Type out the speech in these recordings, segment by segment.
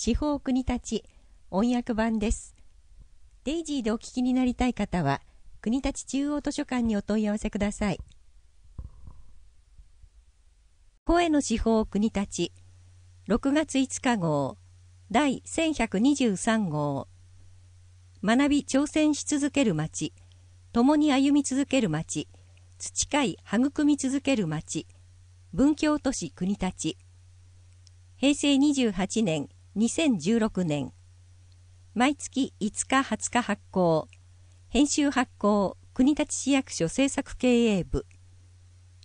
司法国立音訳版です。デイジーでお聞きになりたい方は、国立中央図書館にお問い合わせください。声の司法国立6月5日号第1123号学び挑戦し続ける街共に歩み続ける街培い育み続ける街文教都市国立平成28年2016年毎月5日20日発行編集発行国立市役所政策経営部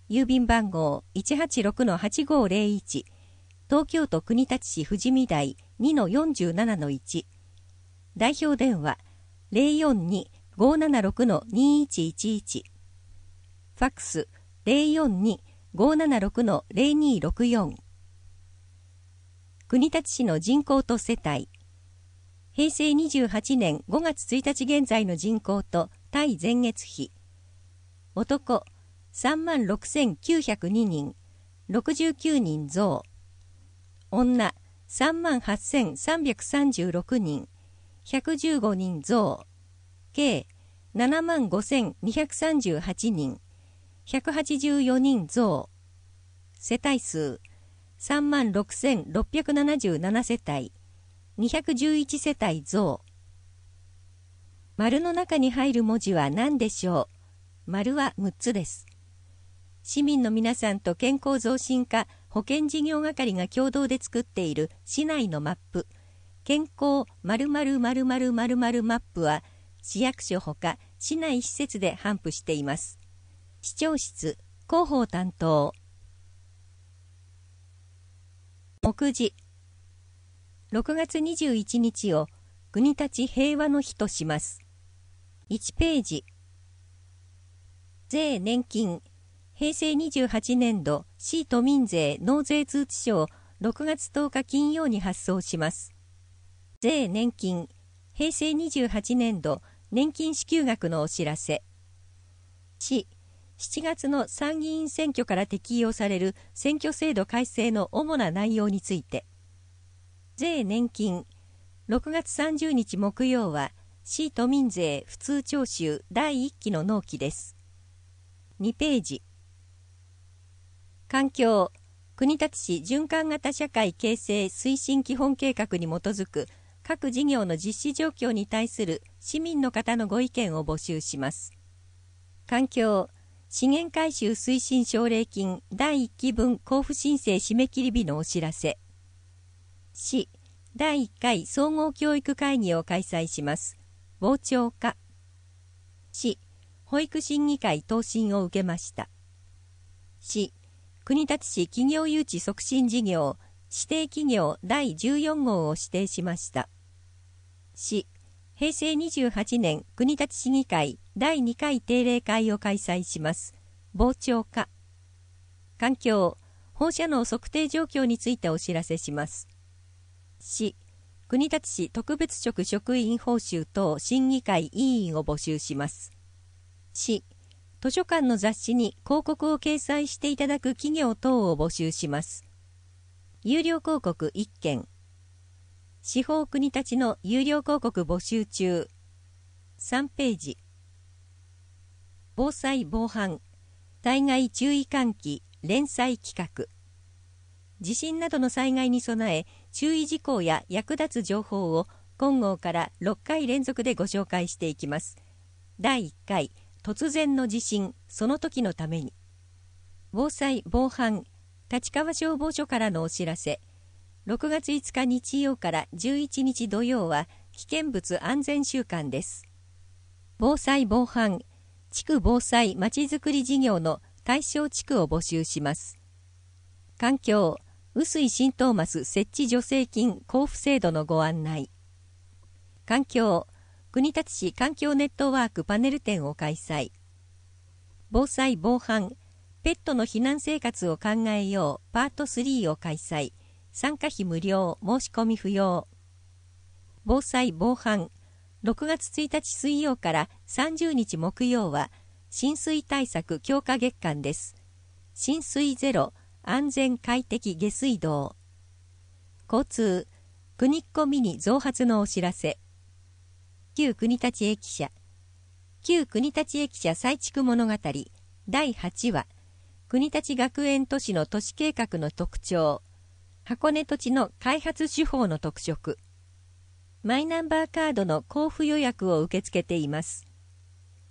郵便番号186-8501東京都国立市富士見台2-47-1代表電話042-576-2111ファックス042-576-0264国立市の人口と世帯。平成28年5月1日現在の人口と対前月比。男、36,902人、69人増。女、38,336人、115人増。計75,238万人、184人増。世帯数、3万6677世帯、211世帯増。丸の中に入る文字は何でしょう丸は6つです。市民の皆さんと健康増進課保健事業係が共同で作っている市内のマップ、健康〇〇〇〇〇〇マップは市役所ほか市内施設で頒布しています。市長室、広報担当。目次6月21日を国立平和の日とします。1ページ税年金平成28年度市都民税納税通知書を6月10日金曜に発送します。税年金平成28年度年金支給額のお知らせ市7月の参議院選挙から適用される選挙制度改正の主な内容について税年金6月30日木曜は市都民税普通徴収第1期の納期です2ページ環境国立市循環型社会形成推進基本計画に基づく各事業の実施状況に対する市民の方のご意見を募集します環境資源回収推進奨励金第1期分交付申請締め切り日のお知らせ。市、第1回総合教育会議を開催します。傍聴課。市、保育審議会答申を受けました。市、国立市企業誘致促進事業、指定企業第14号を指定しました。市、平成28年国立市議会第2回定例会を開催します。傍聴課。環境、放射能測定状況についてお知らせします。市、国立市特別職職員報酬等審議会委員を募集します。市、図書館の雑誌に広告を掲載していただく企業等を募集します。有料広告1件。司法国立の有料広告募集中。3ページ。防災・防犯災害注意喚起連載企画地震などの災害に備え注意事項や役立つ情報を今号から6回連続でご紹介していきます第1回突然の地震その時のために防災・防犯立川消防署からのお知らせ6月5日日曜から11日土曜は危険物安全週間です防災・防犯地区防災まちづくり事業の対象地区を募集します。環境、臼井新トーマス設置助成金交付制度のご案内。環境、国立市環境ネットワークパネル展を開催。防災・防犯、ペットの避難生活を考えようパート3を開催。参加費無料、申し込み不要。防災・防犯、6月1日水曜から30日木曜は、浸水対策強化月間です。浸水ゼロ、安全快適下水道。交通、国っ子ミニ増発のお知らせ。旧国立駅舎。旧国立駅舎再築物語第8話。国立学園都市の都市計画の特徴。箱根土地の開発手法の特色。マイナンバーカードの交付予約を受け付けています。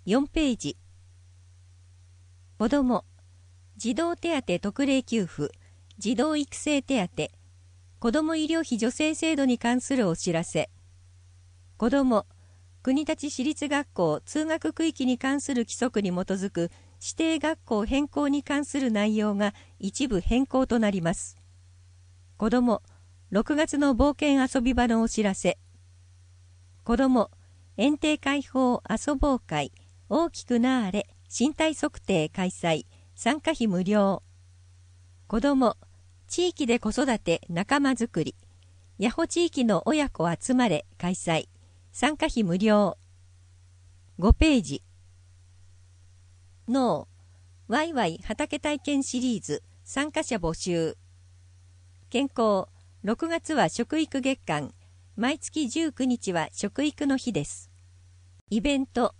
4ページ。子ども、児童手当特例給付、児童育成手当、子ども医療費助成制度に関するお知らせ。子ども、国立私立学校通学区域に関する規則に基づく指定学校変更に関する内容が一部変更となります。子ども、6月の冒険遊び場のお知らせ。子供園庭開放遊ぼう会大きくなあれ身体測定開催参加費無料子供地域で子育て仲間づくり八保地域の親子集まれ開催参加費無料5ページ脳ワイワイ畑体験シリーズ参加者募集健康6月は食育月間毎月19日は食育の日です。イベント、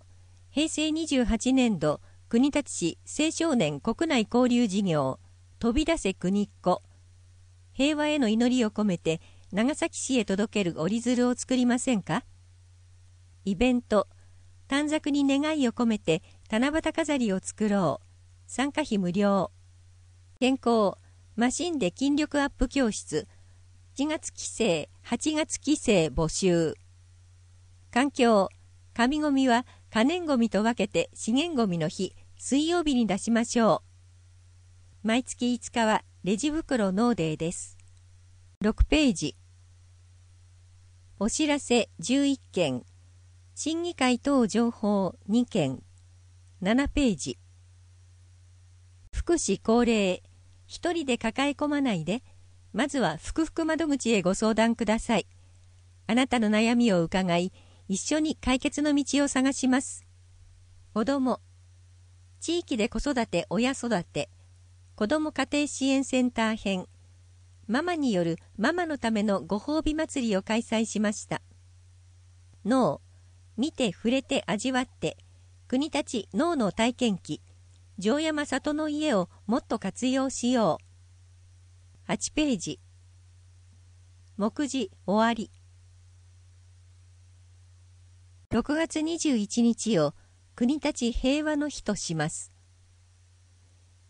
平成28年度、国立市青少年国内交流事業、飛び出せ国っ子、平和への祈りを込めて、長崎市へ届ける折り鶴を作りませんかイベント、短冊に願いを込めて、七夕飾りを作ろう。参加費無料。健康、マシンで筋力アップ教室、7月規制、8月規制募集。環境、紙ゴミは可燃ゴミと分けて資源ゴミの日、水曜日に出しましょう。毎月5日はレジ袋ノーデーです。6ページ。お知らせ11件。審議会等情報2件。7ページ。福祉高齢。一人で抱え込まないで、まずは福福窓口へご相談ください。あなたの悩みを伺い、一緒に解決の道を探します。子供、地域で子育て親育て子供家庭支援センター編ママによるママのためのご褒美祭りを開催しました。脳見て触れて味わって国立脳の体験記城山里の家をもっと活用しよう。8ページ目次終わり6月21日を国立平和の日とします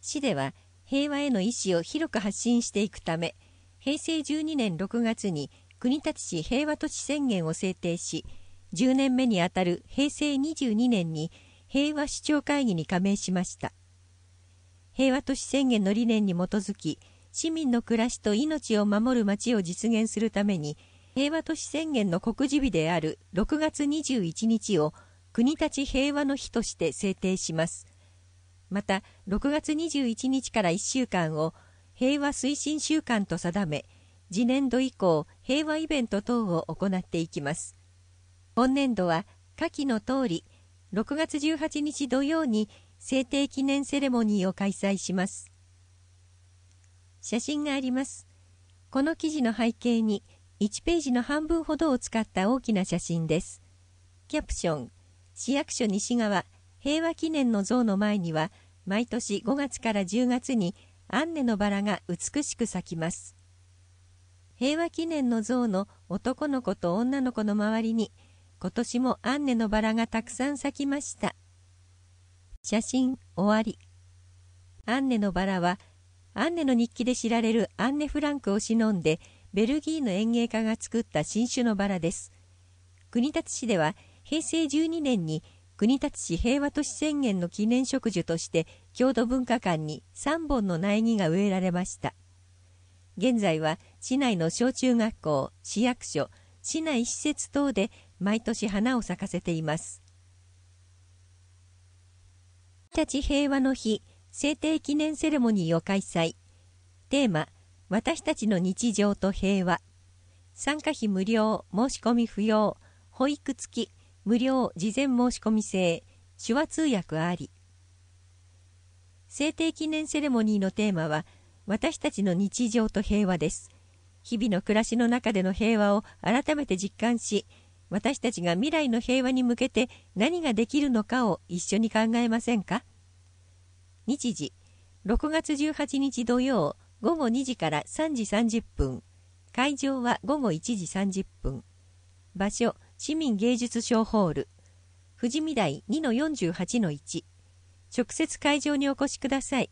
市では平和への意思を広く発信していくため平成12年6月に国立市平和都市宣言を制定し10年目にあたる平成22年に平和市長会議に加盟しました平和都市宣言の理念に基づき市民の暮らしと命を守る街を実現するために、平和都市宣言の告示日である6月21日を国立平和の日として制定します。また、6月21日から1週間を平和推進週間と定め、次年度以降、平和イベント等を行っていきます。今年度は、下記の通り、6月18日土曜に制定記念セレモニーを開催します。写真があります。この記事の背景に1ページの半分ほどを使った大きな写真です。キャプション市役所西側平和記念の像の前には毎年5月から10月にアンネのバラが美しく咲きます。平和記念の像の男の子と女の子の周りに今年もアンネのバラがたくさん咲きました。写真終わり。アンネのバラはアンネの日記で知られるアンネ・フランクをしのんでベルギーの園芸家が作った新種のバラです国立市では平成12年に国立市平和都市宣言の記念植樹として郷土文化館に3本の苗木が植えられました現在は市内の小中学校市役所市内施設等で毎年花を咲かせています日立平和の日制定記念セレモニーを開催。テーマ、私たちの日常と平和。参加費無料、申し込み不要、保育付き、無料、事前申し込み制、手話通訳あり。制定記念セレモニーのテーマは、私たちの日常と平和です。日々の暮らしの中での平和を改めて実感し、私たちが未来の平和に向けて何ができるのかを一緒に考えませんか日時6月18日土曜午後2時から3時30分会場は午後1時30分場所市民芸術賞ホール富士見台2-48-1直接会場にお越しください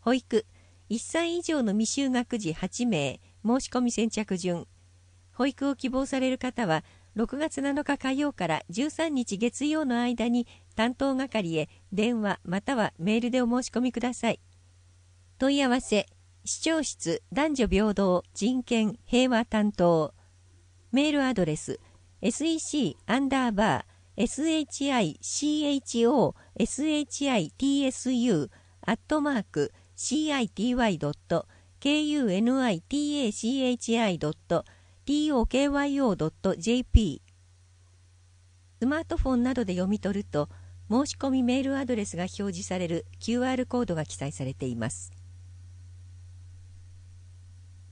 保育1歳以上の未就学児8名申し込み先着順保育を希望される方は6月7日火曜から13日月曜の間に担当係へ電話またはメールでお申し込みください。問い合わせ、市長室男女平等人権平和担当。メールアドレス、sec アンダーバー shicho shitsu アットマーク city.kunitachi.tokyo.jp スマートフォンなどで読み取ると、申し込みメールアドレスが表示される QR コードが記載されています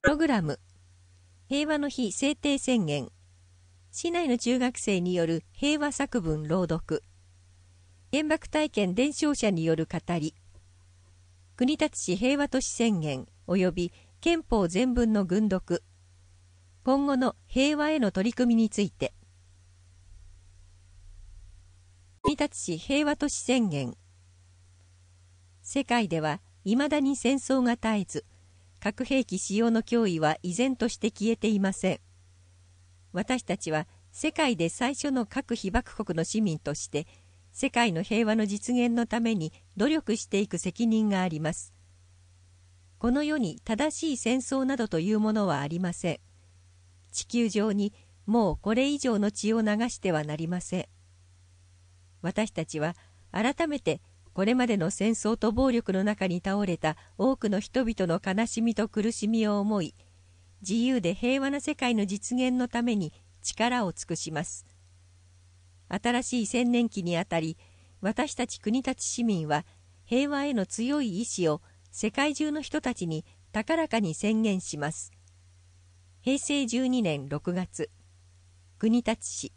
プログラム平和の日制定宣言市内の中学生による平和作文朗読原爆体験伝承者による語り国立市平和都市宣言及び憲法全文の軍読今後の平和への取り組みについて国立市平和都市宣言世界ではいまだに戦争が絶えず核兵器使用の脅威は依然として消えていません私たちは世界で最初の核被爆国の市民として世界の平和の実現のために努力していく責任がありますこの世に正しい戦争などというものはありません地球上にもうこれ以上の血を流してはなりません私たちは改めてこれまでの戦争と暴力の中に倒れた多くの人々の悲しみと苦しみを思い自由で平和な世界の実現のために力を尽くします新しい千年期にあたり私たち国立市民は平和への強い意志を世界中の人たちに高らかに宣言します平成12年6月国立市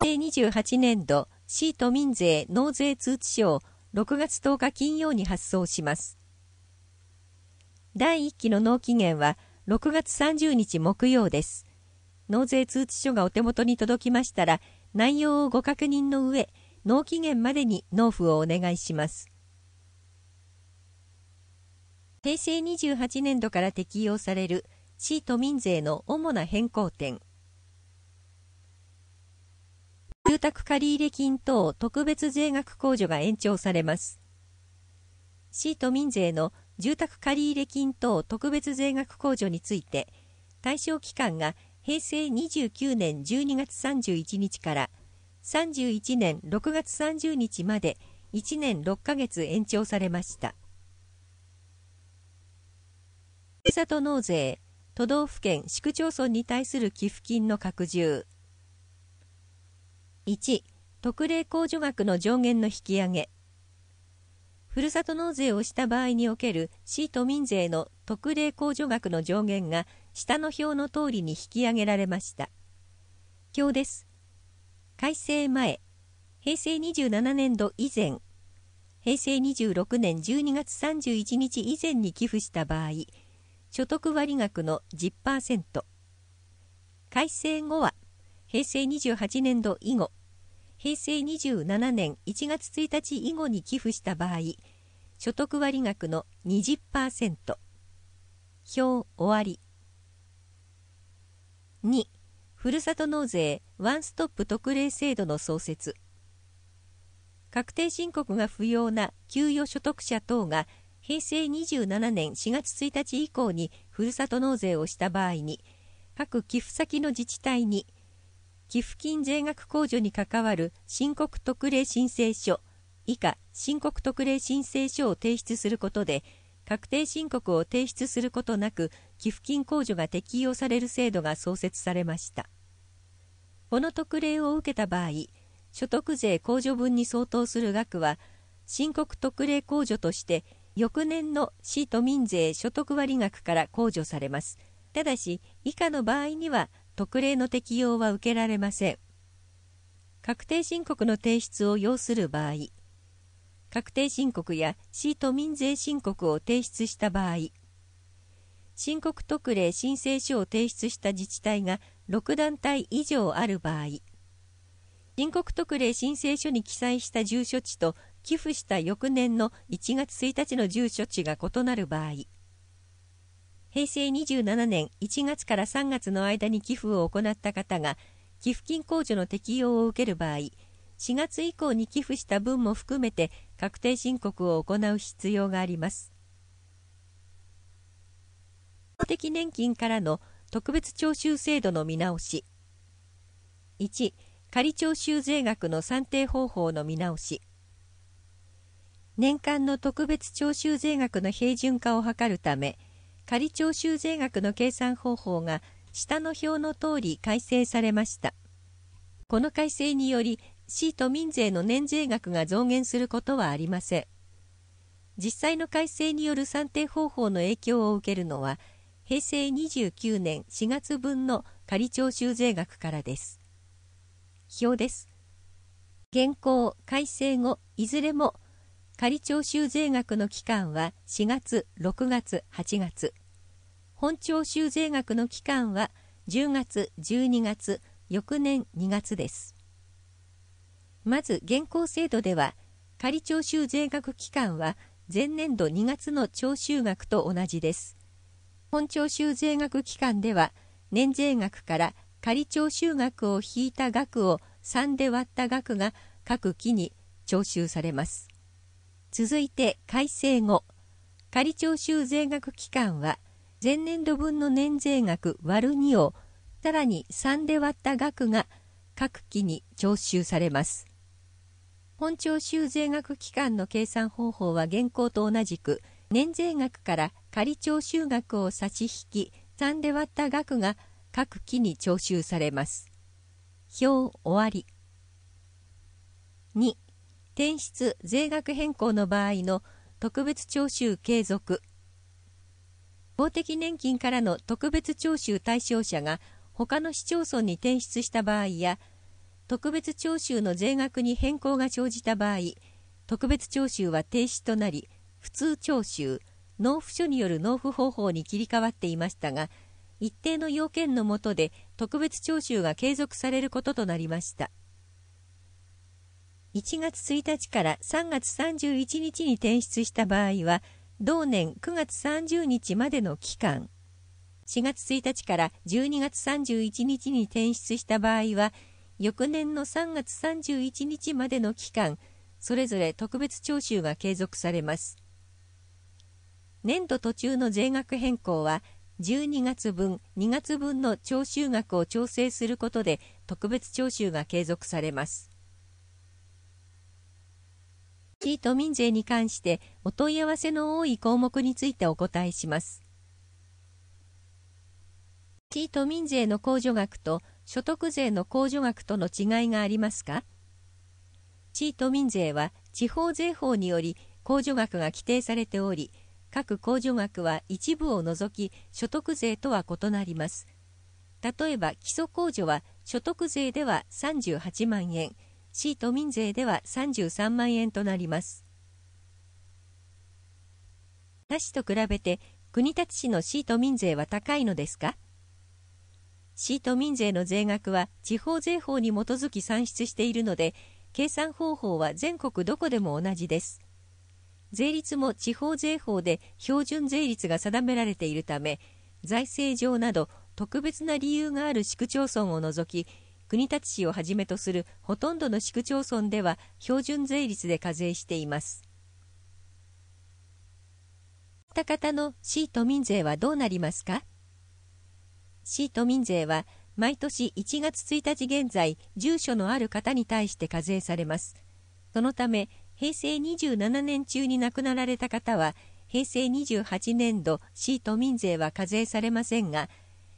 平成28年度市都民税納税通知書を6月10日金曜に発送します。第1期の納期限は6月30日木曜です。納税通知書がお手元に届きましたら、内容をご確認の上、納期限までに納付をお願いします。平成28年度から適用される市都民税の主な変更点。住宅借入金等特別税額控除が延長されます。市都民税の住宅借入金等特別税額控除について、対象期間が平成29年12月31日から31年6月30日まで1年6ヶ月延長されました。ふるさと納税、都道府県市区町村に対する寄付金の拡充。1特例控除額の上限の引き上げふるさと納税をした場合における市都民税の特例控除額の上限が下の表の通りに引き上げられました今日です改正前平成27年度以前平成26年12月31日以前に寄付した場合所得割額の10%改正後は平成28年度以後、平成27年1月1日以後に寄付した場合、所得割額の20%、表終わり。2、ふるさと納税ワンストップ特例制度の創設。確定申告が不要な給与所得者等が平成27年4月1日以降にふるさと納税をした場合に、各寄付先の自治体に寄付金税額控除に関わる申告特例申請書以下申告特例申請書を提出することで確定申告を提出することなく寄付金控除が適用される制度が創設されましたこの特例を受けた場合所得税控除分に相当する額は申告特例控除として翌年の市都民税所得割額から控除されますただし以下の場合には特例の適用は受けられません。確定申告の提出を要する場合、確定申告や市都民税申告を提出した場合、申告特例申請書を提出した自治体が6団体以上ある場合、申告特例申請書に記載した住所地と寄付した翌年の1月1日の住所地が異なる場合、平成27年1月から3月の間に寄付を行った方が寄付金控除の適用を受ける場合4月以降に寄付した分も含めて確定申告を行う必要があります公的年金からの特別徴収制度の見直し1仮徴収税額の算定方法の見直し年間の特別徴収税額の平準化を図るため仮徴収税額の計算方法が下の表の通り改正されました。この改正により、市都民税の年税額が増減することはありません。実際の改正による算定方法の影響を受けるのは、平成29年4月分の仮徴収税額からです。表です。現行、改正後、いずれも仮徴収税額の期間は4月、6月、8月。本徴収税額の期間は10月、12月、翌年2月です。まず、現行制度では、仮徴収税額期間は前年度2月の徴収額と同じです。本徴収税額期間では、年税額から仮徴収額を引いた額を3で割った額が各期に徴収されます。続いて改正後、仮徴収税額期間は、前年度分の年税額割る2を、さらに3で割った額が各期に徴収されます。本徴収税額期間の計算方法は現行と同じく、年税額から仮徴収額を差し引き、3で割った額が各期に徴収されます。表終わり。2転出・税額変更の場合の特別徴収継続公的年金からの特別徴収対象者が他の市町村に転出した場合や特別徴収の税額に変更が生じた場合特別徴収は停止となり普通徴収納付書による納付方法に切り替わっていましたが一定の要件のもとで特別徴収が継続されることとなりました。1月1日から3月31日に転出した場合は、同年9月30日までの期間、4月1日から12月31日に転出した場合は、翌年の3月31日までの期間、それぞれ特別徴収が継続されます。年度途中の税額変更は、12月分、2月分の徴収額を調整することで特別徴収が継続されます。地都民税に関してお問い合わせの多い項目についてお答えします。地都民税の控除額と所得税の控除額との違いがありますか地都民税は地方税法により控除額が規定されており、各控除額は一部を除き所得税とは異なります。例えば基礎控除は所得税では38万円、市都民税では33万円となります。他市と比べて国立市の市都民税は高いのですか市都民税の税額は地方税法に基づき算出しているので、計算方法は全国どこでも同じです。税率も地方税法で標準税率が定められているため、財政上など特別な理由がある市区町村を除き、国立市をはじめとするほとんどの市区町村では標準税率で課税しています。っ方の市都民税はどうなりますか市都民税は毎年1月1日現在住所のある方に対して課税されます。そのため平成27年中に亡くなられた方は平成28年度市都民税は課税されませんが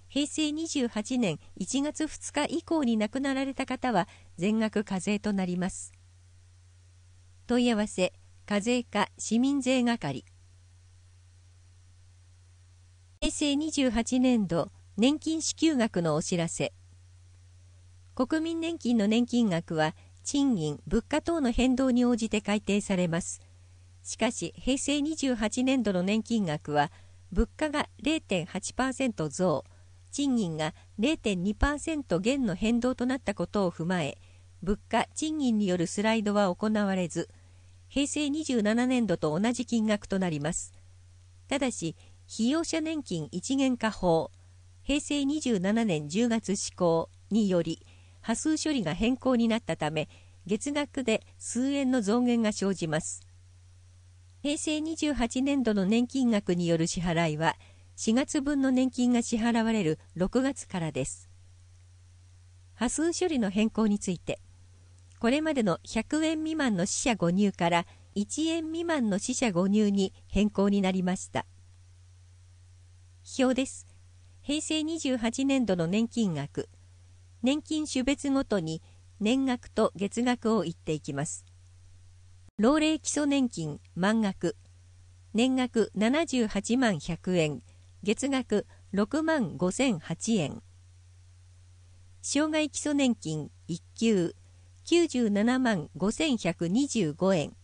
平成28年1月2日以降に亡くなられた方は全額課税となります。問い合わせ、課税課市民税係。平成28年度年金支給額のお知らせ。国民年金の年金額は賃金、物価等の変動に応じて改定されます。しかし、平成28年度の年金額は物価が0.8%増、賃金が0.2%減の変動となったことを踏まえ、物価・賃金によるスライドは行われず、平成27年度と同じ金額となります。ただし、被用者年金一元化法、平成27年10月施行により、波数処理が変更になったため、月額で数円の増減が生じます。平成28年度の年金額による支払いは、4月分の年金が支払われる6月からです。波数処理の変更について、これまでの100円未満の死者誤入から1円未満の死者誤入に変更になりました。表です。平成28年度の年金額、年金種別ごとに年額と月額を言っていきます。老齢基礎年金満額、年額78万100円。月額6万5008円障害基礎年金1級97万5125円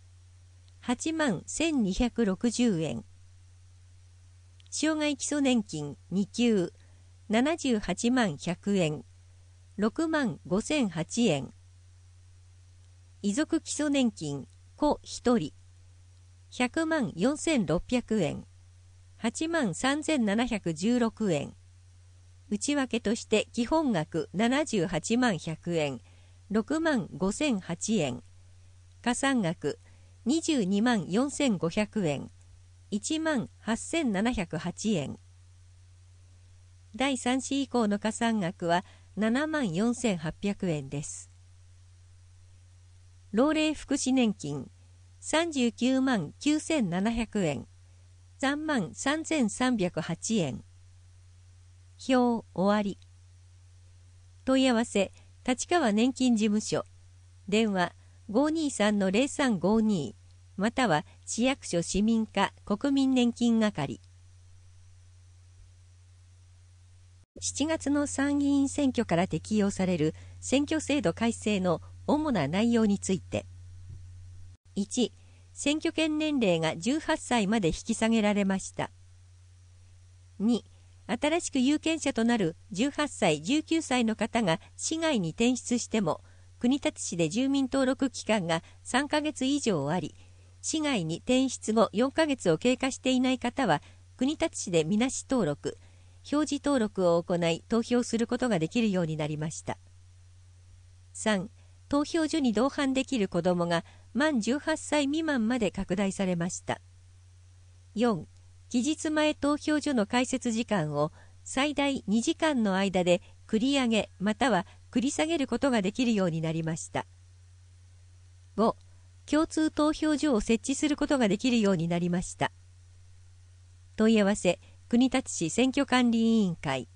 8万1260円障害基礎年金2級78万100円6万5008円遺族基礎年金子1人100万4600円8万3716円内訳として基本額78万100円6万5008円加算額22万4500円1万8708円第3子以降の加算額は7万4800円です老齢福祉年金39万9700円3万3308円。表終わり。問い合わせ、立川年金事務所。電話523-0352または市役所市民課国民年金係。7月の参議院選挙から適用される選挙制度改正の主な内容について。1、選挙権年齢が18歳まで引き下げられました。2、新しく有権者となる18歳、19歳の方が市外に転出しても、国立市で住民登録期間が3ヶ月以上あり、市外に転出後4ヶ月を経過していない方は、国立市でみなし登録、表示登録を行い投票することができるようになりました。3、投票所に同伴できる子どもが満18歳未満まで拡大されました4期日前投票所の開設時間を最大2時間の間で繰り上げまたは繰り下げることができるようになりました5共通投票所を設置することができるようになりました問い合わせ国立市選挙管理委員会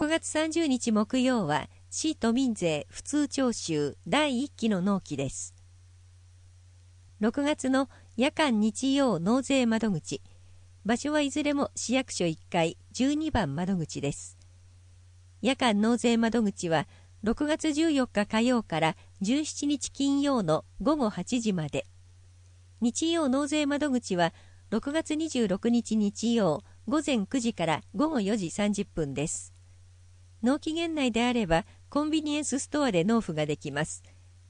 5月30日木曜は市都民税普通徴収第1期の納期です。6月の夜間日曜納税窓口、場所はいずれも市役所1階12番窓口です。夜間納税窓口は6月14日火曜から17日金曜の午後8時まで。日曜納税窓口は6月26日日曜午前9時から午後4時30分です。納期限内であればコンビニエンスストアで納付ができます。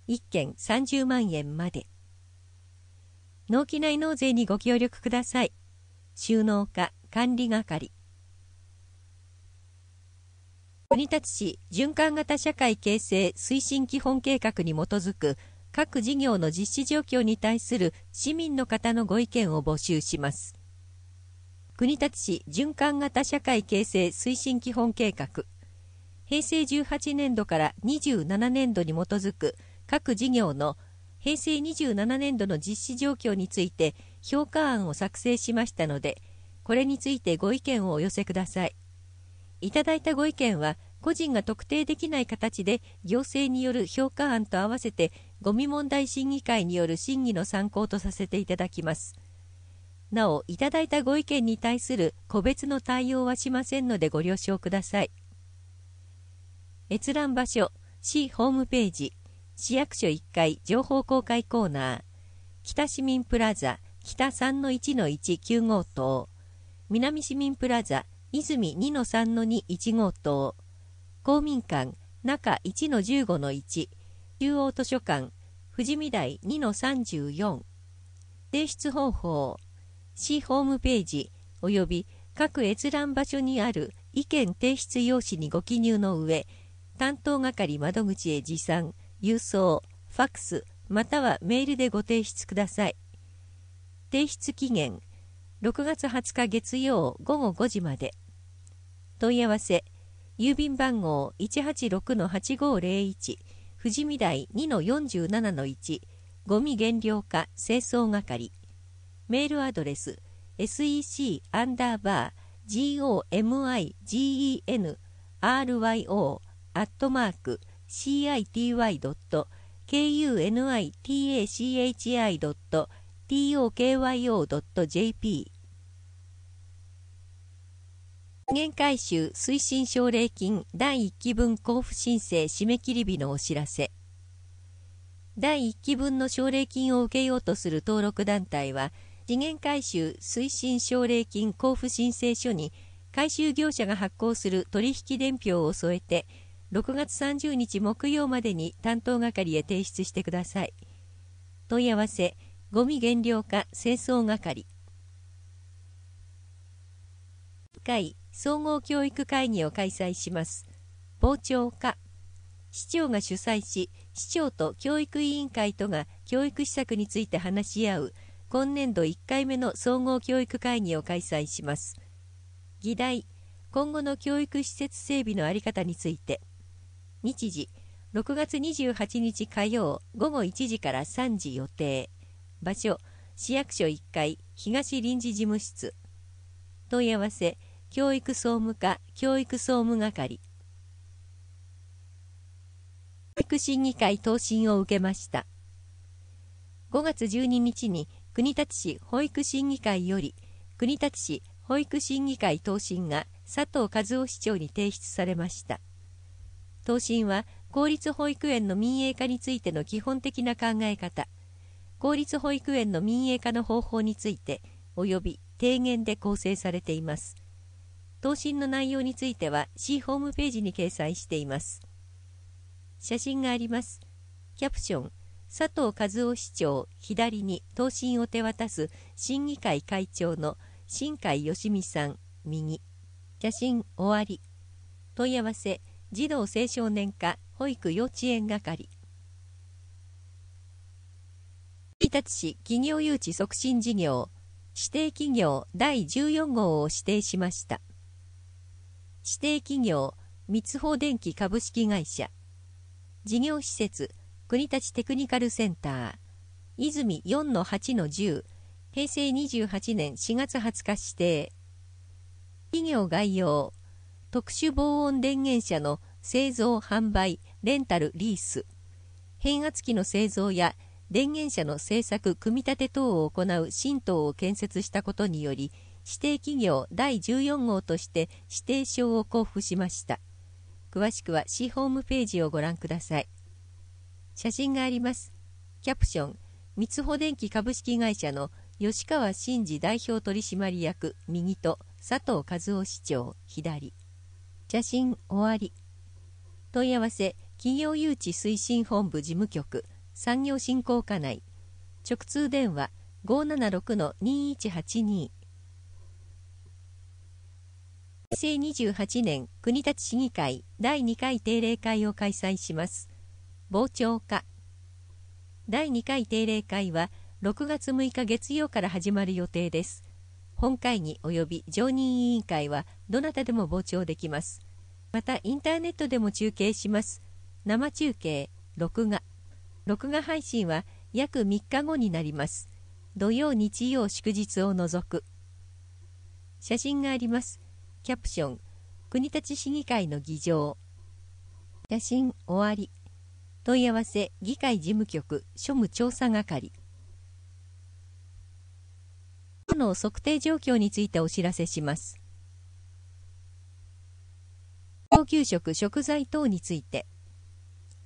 1件30万円まで。納期内納税にご協力ください。収納課管理係。国立市循環型社会形成推進基本計画に基づく各事業の実施状況に対する市民の方のご意見を募集します。国立市循環型社会形成推進基本計画平成18年度から27年度に基づく各事業の平成27年度の実施状況について評価案を作成しましたので、これについてご意見をお寄せください。いただいたご意見は、個人が特定できない形で行政による評価案と合わせてごみ問題審議会による審議の参考とさせていただきます。なお、いただいたご意見に対する個別の対応はしませんのでご了承ください。閲覧場所、市ホームページ、市役所1階情報公開コーナー、北市民プラザ、北3-1-1-9号棟、南市民プラザ、泉2-3-2-1号棟、公民館、中1-15-1、中央図書館、富士見台2-34、提出方法、市ホームページ、及び各閲覧場所にある意見提出用紙にご記入の上、担当係窓口へ持参、郵送、ファックス、またはメールでご提出ください。提出期限、6月20日月曜午後5時まで。問い合わせ、郵便番号186-8501、富士見台2-47-1、ゴミ減量化清掃係。メールアドレス、sec アンダーバー g o m i g e n ryo アットマーク city.kunitachi.tokyo.jp 限回収推進奨励金第1期分交付申請締め切り日のお知らせ第1期分の奨励金を受けようとする登録団体は次元回収推進奨励金交付申請書に回収業者が発行する取引伝票を添えて6月30日木曜までに担当係へ提出してください問い合わせごみ減量化清掃係会総合教育会議を開催します傍聴課市長が主催し市長と教育委員会とが教育施策について話し合う今年度1回目の総合教育会議を開催します議題今後の教育施設整備の在り方について日時6月28日火曜午後1時から3時予定場所市役所1階東臨時事務室問い合わせ教育総務課教育総務係教育審議会答申を受けました5月12日に国立市保育審議会より国立市保育審議会答申が佐藤和夫市長に提出されました答申は公立保育園の民営化についての基本的な考え方公立保育園の民営化の方法について及び提言で構成されています答申の内容については市ホームページに掲載しています写真がありますキャプション佐藤和夫市長左に答申を手渡す審議会会長の新海義美さん右写真終わり問い合わせ児童青少年課保育幼稚園係日立市企業誘致促進事業指定企業第14号を指定しました指定企業三宝電機株式会社事業施設国立テクニカルセンター泉4-8-10平成28年4月20日指定企業概要特殊防音電源車の製造・販売、レンタル・リース、変圧器の製造や電源車の製作・組み立て等を行う新党を建設したことにより、指定企業第14号として指定証を交付しました。詳しくは市ホームページをご覧ください。写真があります。キャプション、三穂電機株式会社の吉川真司代表取締役、右と佐藤和夫市長、左。写真終わり問い合わせ企業誘致推進本部事務局産業振興課内直通電話576-2182平成28年国立市議会第2回定例会を開催します傍聴課第2回定例会は6月6日月曜から始まる予定です本会議及び常任委員会はどなたでも傍聴できます。また、インターネットでも中継します。生中継、録画。録画配信は約3日後になります。土曜、日曜、祝日を除く。写真があります。キャプション、国立市議会の議場。写真、終わり。問い合わせ、議会事務局、庶務調査係。の測定状況についてお知らせします。高給食、食材等について、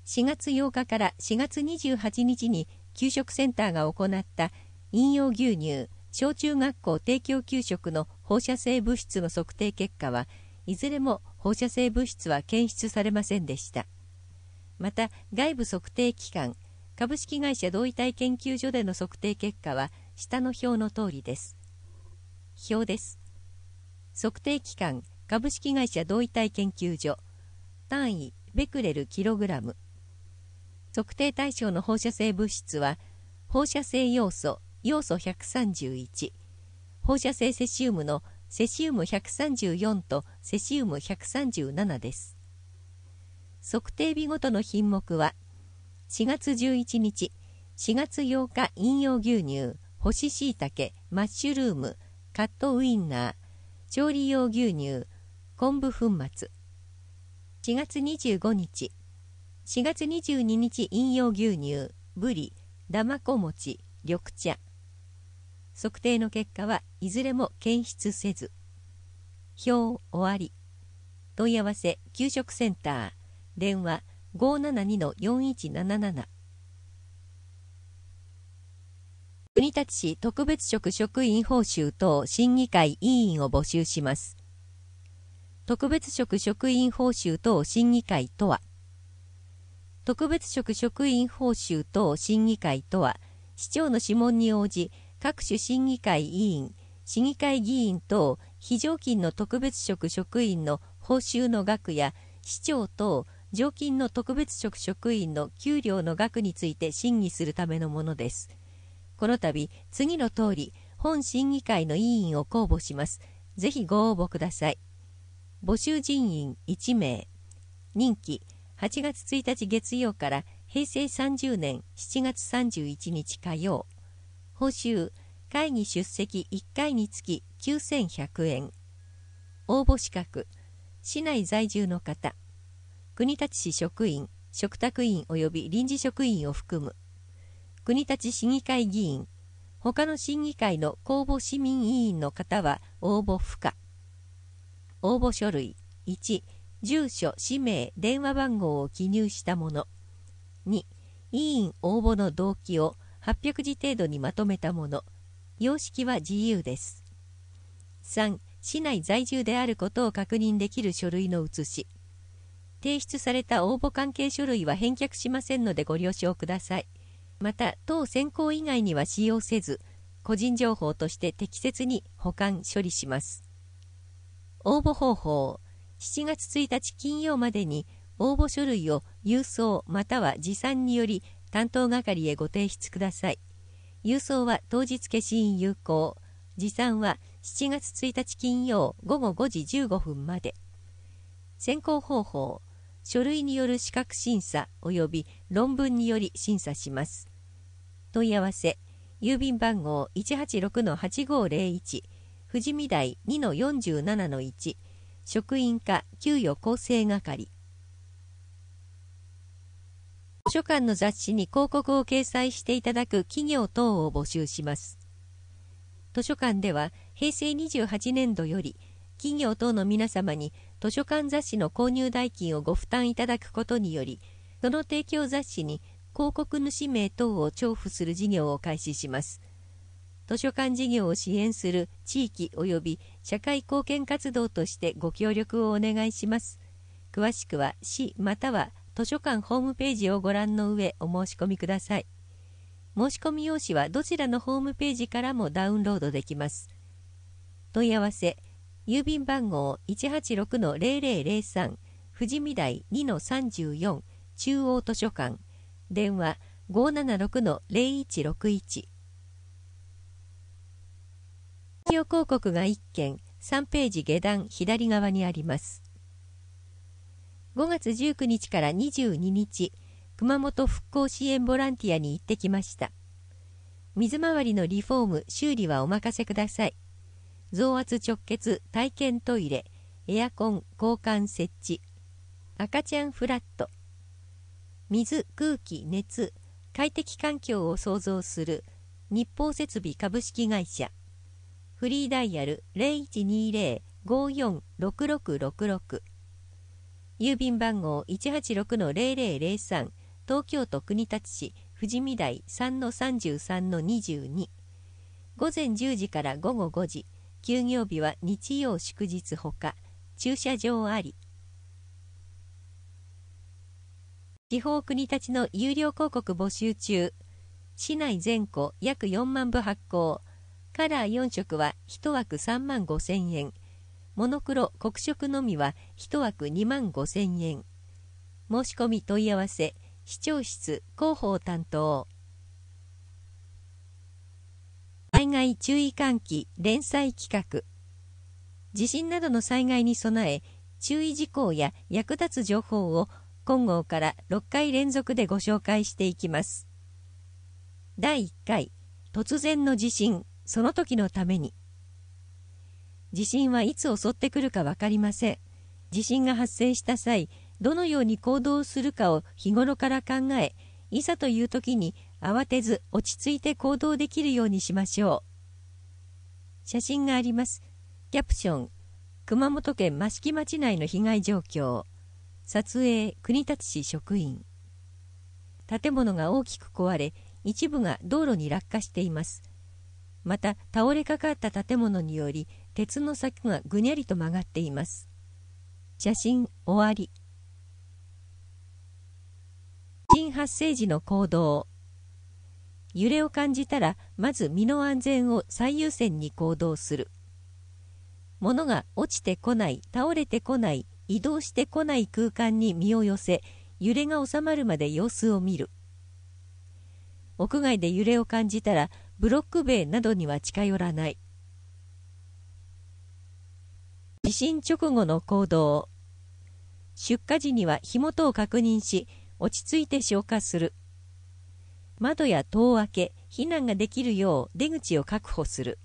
4月8日から4月28日に給食センターが行った飲用牛乳、小中学校提供給食の放射性物質の測定結果はいずれも放射性物質は検出されませんでした。また、外部測定機関、株式会社同位体研究所での測定結果は下の表の通りです。表です。測定機関株式会社同位体研究所単位ベクレルキログラム測定対象の放射性物質は放射性要素要素131放射性セシウムのセシウム134とセシウム137です測定日ごとの品目は4月11日4月8日飲用牛乳干し椎茸マッシュルームカットウインナー調理用牛乳昆布粉末4月25日4月22日飲用牛乳ブリだまこ餅緑茶測定の結果はいずれも検出せず表終わり問い合わせ給食センター電話572-4177国立市特別職職員報酬等審議会委員を募集します特別職職員報酬等審議会とは特別職職員報酬等審議会とは市長の諮問に応じ各種審議会委員市議会議員等非常勤の特別職職員の報酬の額や市長等常勤の特別職職員の給料の額について審議するためのものですこの度次の通り本審議会の委員を公募しますぜひご応募ください募集人員1名任期8月1日月曜から平成30年7月31日火曜報酬会議出席1回につき9100円応募資格市内在住の方国立市職員嘱託員及び臨時職員を含む国立市議会議員他の審議会の公募市民委員の方は応募不可応募書類1住所氏名電話番号を記入したもの2委員応募の動機を800字程度にまとめたもの様式は自由です3市内在住であることを確認できる書類の写し提出された応募関係書類は返却しませんのでご了承くださいまた当選考以外には使用せず個人情報として適切に保管処理します応募方法7月1日金曜までに応募書類を郵送または持参により担当係へご提出ください郵送は当日消印有効持参は7月1日金曜午後5時15分まで選考方法書類による資格審査及び論文により審査します問い合わせ郵便番号186-8501富士見台2-47-1職員課給与構成係図書館の雑誌に広告を掲載していただく企業等を募集します。図書館では平成28年度より企業等の皆様に図書館雑誌の購入代金をご負担いただくことにより、その提供雑誌に広告主名等を重複する事業を開始します。図書館事業を支援する地域及び社会貢献活動としてご協力をお願いします。詳しくは市または図書館ホームページをご覧の上お申し込みください。申し込み用紙はどちらのホームページからもダウンロードできます。問い合わせ、郵便番号186-0003、富士見台2-34、中央図書館、電話576-0161、キオ広告が1件、3ページ下段左側にあります。5月19日から22日、熊本復興支援ボランティアに行ってきました。水回りのリフォーム、修理はお任せください。増圧直結、体験トイレ、エアコン、交換設置、赤ちゃんフラット、水、空気、熱、快適環境を創造する日報設備株式会社。フリーダイヤル0120-546666郵便番号186-0003東京都国立市富士見台3-33-22午前10時から午後5時休業日は日曜祝日ほか駐車場あり地方国立の有料広告募集中市内全校約4万部発行カラー4色は1枠3万5千円モノクロ黒色のみは1枠2万5千円申し込み問い合わせ視聴室広報担当災害注意喚起連載企画地震などの災害に備え注意事項や役立つ情報を今号から6回連続でご紹介していきます第1回突然の地震その時のために地震はいつ襲ってくるか分かりません地震が発生した際どのように行動するかを日頃から考えいざという時に慌てず落ち着いて行動できるようにしましょう写真がありますキャプション熊本県益城町内の被害状況撮影国立市職員建物が大きく壊れ一部が道路に落下していますまた倒れかかった建物により鉄の柵がぐにゃりと曲がっています写真終わり地震発生時の行動揺れを感じたらまず身の安全を最優先に行動する物が落ちてこない倒れてこない移動してこない空間に身を寄せ揺れが収まるまで様子を見る屋外で揺れを感じたらブロック塀などには近寄らない。地震直後の行動。出火時には火元を確認し、落ち着いて消火する。窓や戸を開け、避難ができるよう出口を確保する。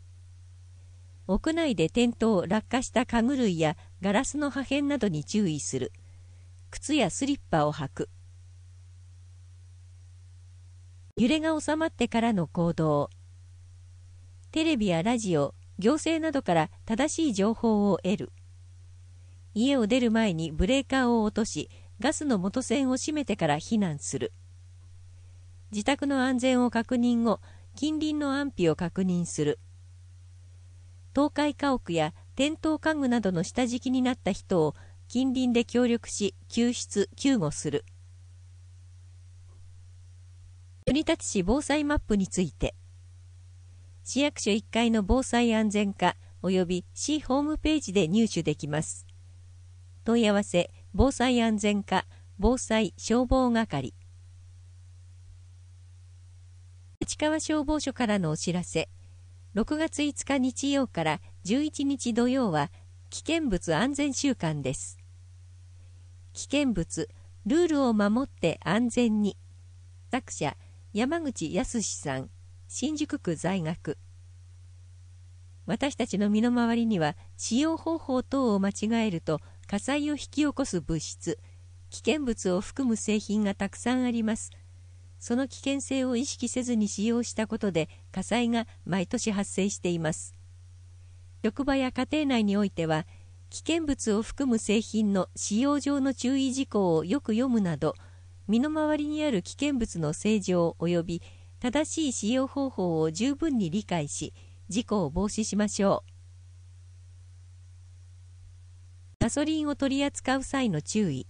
屋内で転倒、落下した家具類やガラスの破片などに注意する。靴やスリッパを履く。揺れが収まってからの行動。テレビやラジオ、行政などから正しい情報を得る。家を出る前にブレーカーを落とし、ガスの元栓を閉めてから避難する。自宅の安全を確認後、近隣の安否を確認する。倒壊家屋や転倒家具などの下敷きになった人を近隣で協力し救出・救護する国立市防災マップについて市役所1階の防災安全課及び市ホームページで入手できます。問い合わせ、防災安全課、防災消防係。立川消防署からのお知らせ。6月5日日曜から11日土曜は危険物安全週間です。危険物、ルールを守って安全に。作者、山口康さん。新宿区在学私たちの身の回りには使用方法等を間違えると火災を引き起こす物質危険物を含む製品がたくさんありますその危険性を意識せずに使用したことで火災が毎年発生しています職場や家庭内においては危険物を含む製品の使用上の注意事項をよく読むなど身の回りにある危険物の正常及び正しい使用方法を十分に理解し、事故を防止しましょう。ガソリンを取り扱う際の注意。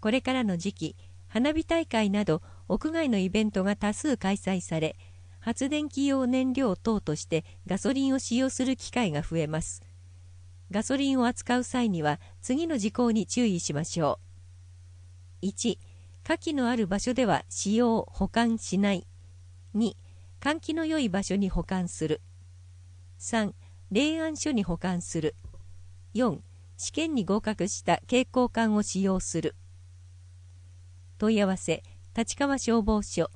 これからの時期、花火大会など屋外のイベントが多数開催され、発電機用燃料等としてガソリンを使用する機会が増えます。ガソリンを扱う際には次の事項に注意しましょう。1、火器のある場所では使用・保管しない。2、換気の良い場所に保管する。3、霊安所に保管する。4、試験に合格した蛍光管を使用する。問い合わせ、立川消防署。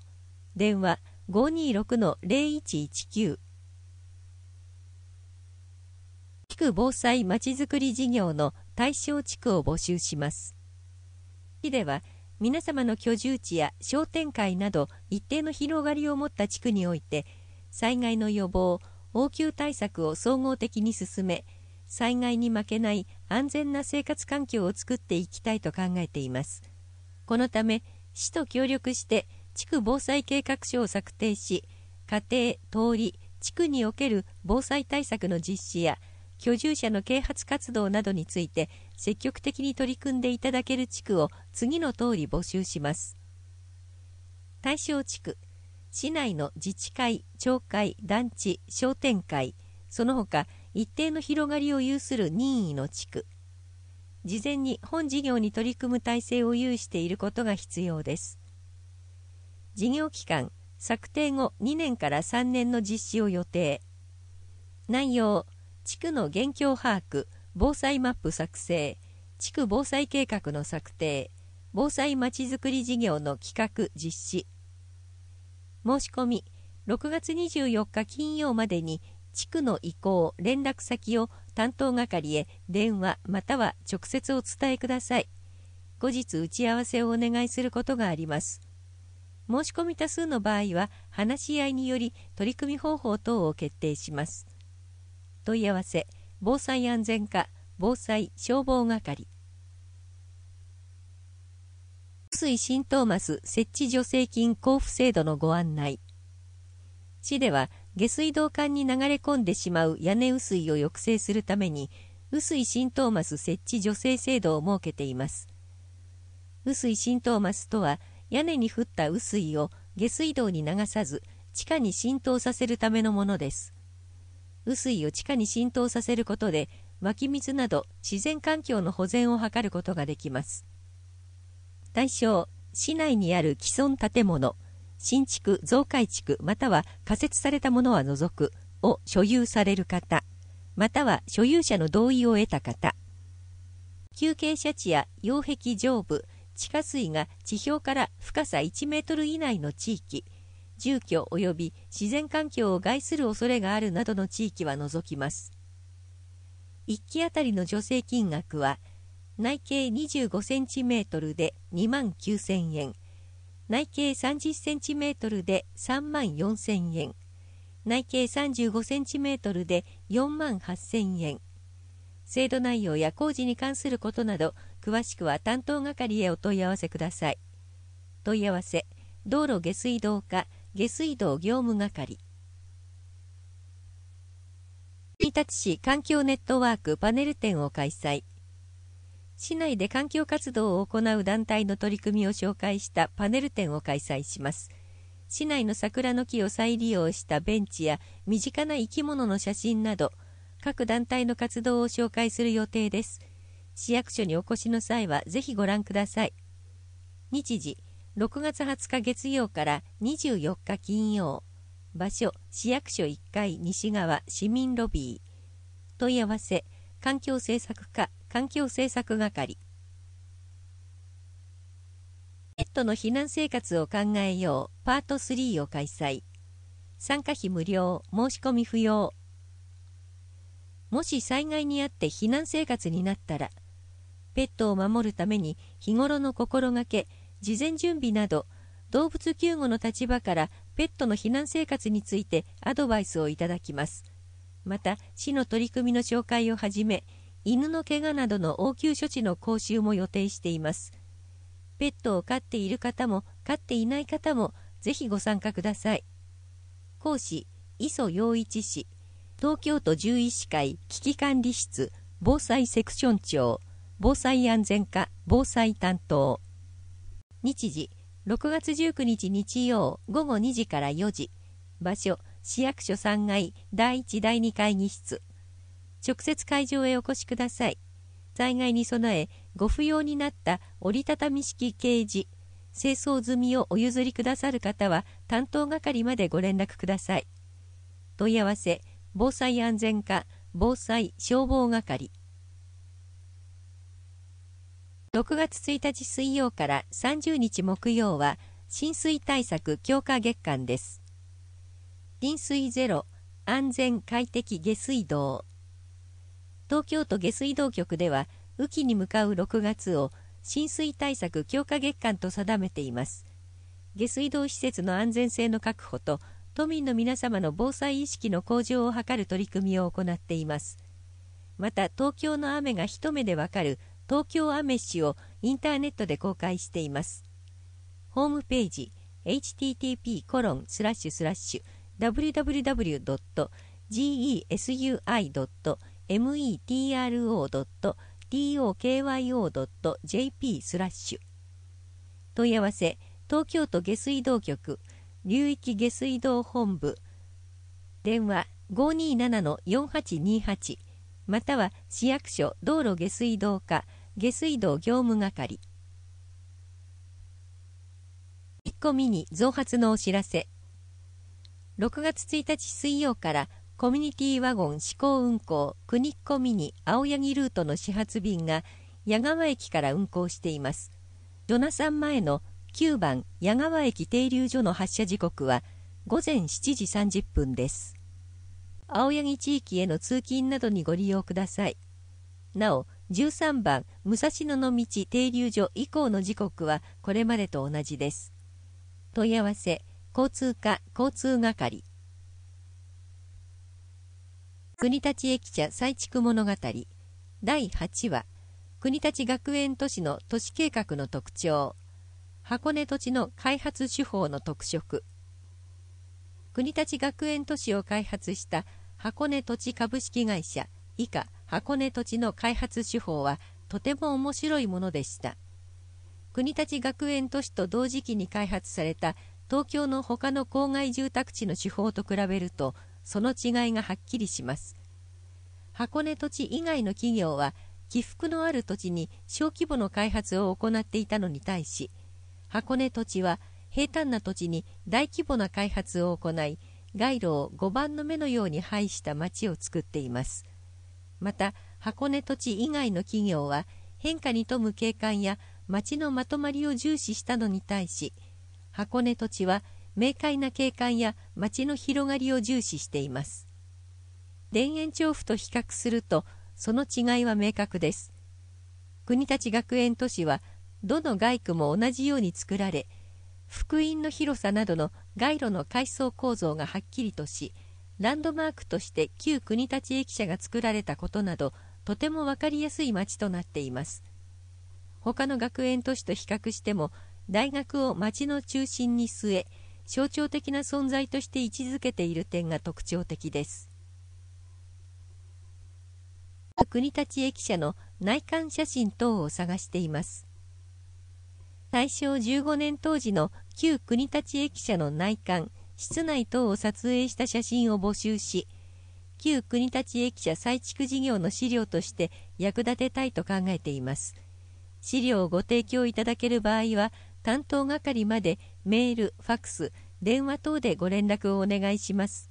電話526-0119。地区防災まちづくり事業の対象地区を募集します。市では皆様の居住地や商店会など一定の広がりを持った地区において災害の予防応急対策を総合的に進め災害に負けない安全な生活環境を作っていきたいと考えていますこのため市と協力して地区防災計画書を策定し家庭通り地区における防災対策の実施や居住者の啓発活動などについて積極的に取り組んでいただける地区を次の通り募集します。対象地区、市内の自治会、町会、団地、商店会、その他一定の広がりを有する任意の地区、事前に本事業に取り組む体制を有していることが必要です。事業期間、策定後2年から3年の実施を予定。内容、地区の現況把握、防災マップ作成、地区防災計画の策定、防災まちづくり事業の企画・実施。申し込み、6月24日金曜までに地区の意向、連絡先を担当係へ電話または直接お伝えください。後日打ち合わせをお願いすることがあります。申し込み多数の場合は話し合いにより取り組み方法等を決定します。問い合わせ防災安全課防災消防係雨水新トーマス設置助成金交付制度のご案内市では下水道管に流れ込んでしまう屋根雨水を抑制するために雨水新トーマス設置助成制度を設けています雨水新トーマスとは屋根に降った雨水を下水道に流さず地下に浸透させるためのものです雨水を地下に浸透させることで湧き水など自然環境の保全を図ることができます対象市内にある既存建物新築増改築または仮設されたものは除くを所有される方または所有者の同意を得た方休憩車地や擁壁上部地下水が地表から深さ1メートル以内の地域住居及び自然環境を害する恐れがあるなどの地域は除きます。1期あたりの助成金額は、内径25センチメートルで2万9000円、内径30センチメートルで3万4000円、内径35センチメートルで4万8000円、制度内容や工事に関することなど、詳しくは担当係へお問い合わせください。問い合わせ、道路下水道課下水道業務係日立市環境ネットワークパネル展を開催市内で環境活動を行う団体の取り組みを紹介したパネル展を開催します市内の桜の木を再利用したベンチや身近な生き物の写真など各団体の活動を紹介する予定です市役所にお越しの際はぜひご覧ください日時6月20日月曜から24日金曜場所市役所1階西側市民ロビー問い合わせ環境政策課環境政策係ペットの避難生活を考えようパート3を開催参加費無料申し込み不要もし災害にあって避難生活になったらペットを守るために日頃の心がけ事前準備など動物救護の立場からペットの避難生活についてアドバイスをいただきますまた市の取り組みの紹介をはじめ犬の怪我などの応急処置の講習も予定していますペットを飼っている方も飼っていない方もぜひご参加ください講師磯陽一氏東京都獣医師会危機管理室防災セクション長防災安全課防災担当日時6月19日日曜午後2時から4時場所市役所3階第1第2会議室直接会場へお越しください災害に備えご不要になった折りたたみ式ケージ清掃済みをお譲りくださる方は担当係までご連絡ください問い合わせ防災安全課防災消防係6月1日水曜から30日木曜は浸水対策強化月間です。臨水ゼロ安全快適下水道東京都下水道局では雨季に向かう6月を浸水対策強化月間と定めています。下水道施設の安全性の確保と都民の皆様の防災意識の向上を図る取り組みを行っています。また東京の雨が一目でわかる東京アメッシュをインターネットで公開しています。ホームページ http コロンスラッシュスラッシュ www.gesui.metro.tokyo.jp スラッシュ問い合わせ東京都下水道局流域下水道本部電話527-4828または市役所道路下水道課下水道業務係引っ込みに増発のお知らせ6月1日水曜からコミュニティワゴン試行運行国っ子ミニ青柳ルートの始発便が矢川駅から運行していますジョナサン前の9番矢川駅停留所の発車時刻は午前7時30分です青柳地域への通勤などにご利用くださいなお13番武蔵野の道停留所以降の時刻はこれまでと同じです。問い合わせ交通課交通係国立駅舎再築物語第8話国立学園都市の都市計画の特徴箱根土地の開発手法の特色国立学園都市を開発した箱根土地株式会社以下箱根土地の開発手法はとても面白いものでした。国立学園都市と同時期に開発された東京の他の郊外住宅地の手法と比べるとその違いがはっきりします。箱根土地以外の企業は起伏のある土地に小規模の開発を行っていたのに対し箱根土地は平坦な土地に大規模な開発を行い街路を5番の目のように配した町を作っています。また箱根土地以外の企業は変化に富む景観や町のまとまりを重視したのに対し箱根土地は明快な景観や町の広がりを重視しています田園調布と比較するとその違いは明確です国立学園都市はどの街区も同じように作られ福音の広さなどの街路の階層構造がはっきりとしランドマークとして旧国立駅舎が作られたことなどとても分かりやすい町となっています他の学園都市と比較しても大学を町の中心に据え象徴的な存在として位置づけている点が特徴的です国立駅舎の内観写真等を探しています大正15年当時の旧国立駅舎の内観室内等を撮影した写真を募集し、旧国立駅舎再築事業の資料として役立てたいと考えています。資料をご提供いただける場合は、担当係までメール、ファクス、電話等でご連絡をお願いします。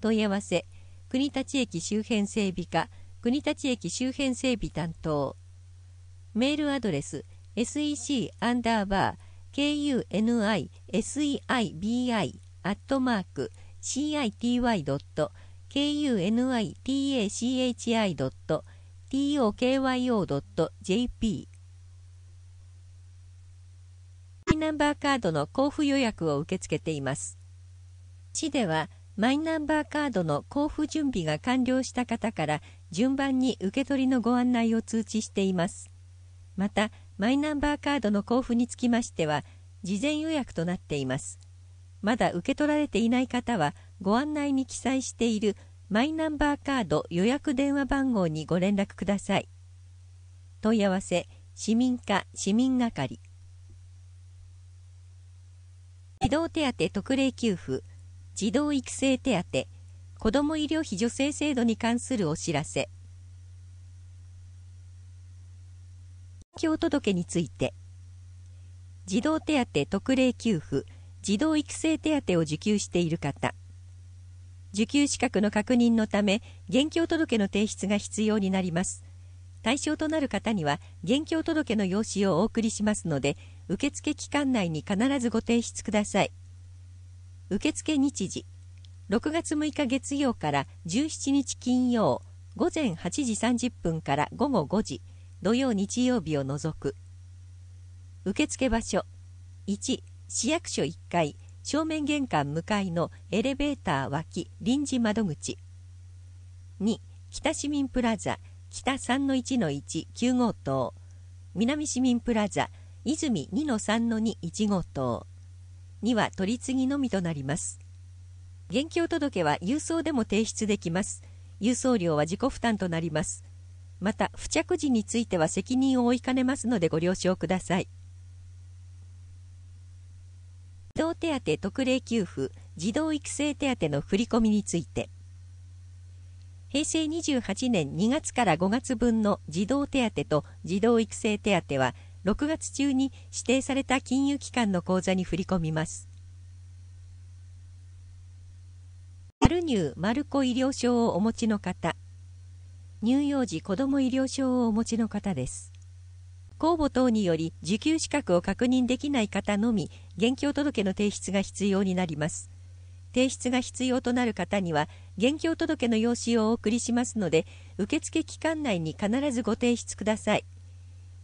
問い合わせ、国立駅周辺整備課、国立駅周辺整備担当。メールアドレス、sec アンダーバー k u n i s e i b i c i t y k u n i t a c h i y t o k y o n a c j p マイナンバーカードの交付予約を受け付けています。市では、マイナンバーカードの交付準備が完了した方から順番に受け取りのご案内を通知しています。また、マイナンバーカードの交付につきましては、事前予約となっています。まだ受け取られていない方は、ご案内に記載しているマイナンバーカード予約電話番号にご連絡ください。問い合わせ、市民課市民係。児童手当特例給付、児童育成手当、子ども医療費助成制度に関するお知らせ。教届について児童手当特例給付児童育成手当を受給している方受給資格の確認のため現況届の提出が必要になります対象となる方には現況届の用紙をお送りしますので受付期間内に必ずご提出ください受付日時6月6日月曜から17日金曜午前8時30分から午後5時土曜日曜日を除く受付場所1市役所1階正面玄関向かいのエレベーター脇臨時窓口2北市民プラザ北3-1-19号棟南市民プラザ泉2-3-21号棟には取り次ぎのみとなります現況届は郵送でも提出できます郵送料は自己負担となりますまた付着時については責任を負いかねますのでご了承ください児童手当特例給付児童育成手当の振り込みについて平成28年2月から5月分の児童手当と児童育成手当は6月中に指定された金融機関の口座に振り込みます。マルニュー・マルコ医療証をお持ちの方乳幼児子ども医療証をお持ちの方です公募等により受給資格を確認できない方のみ現況届の提出が必要になります提出が必要となる方には現況届の用紙をお送りしますので受付期間内に必ずご提出ください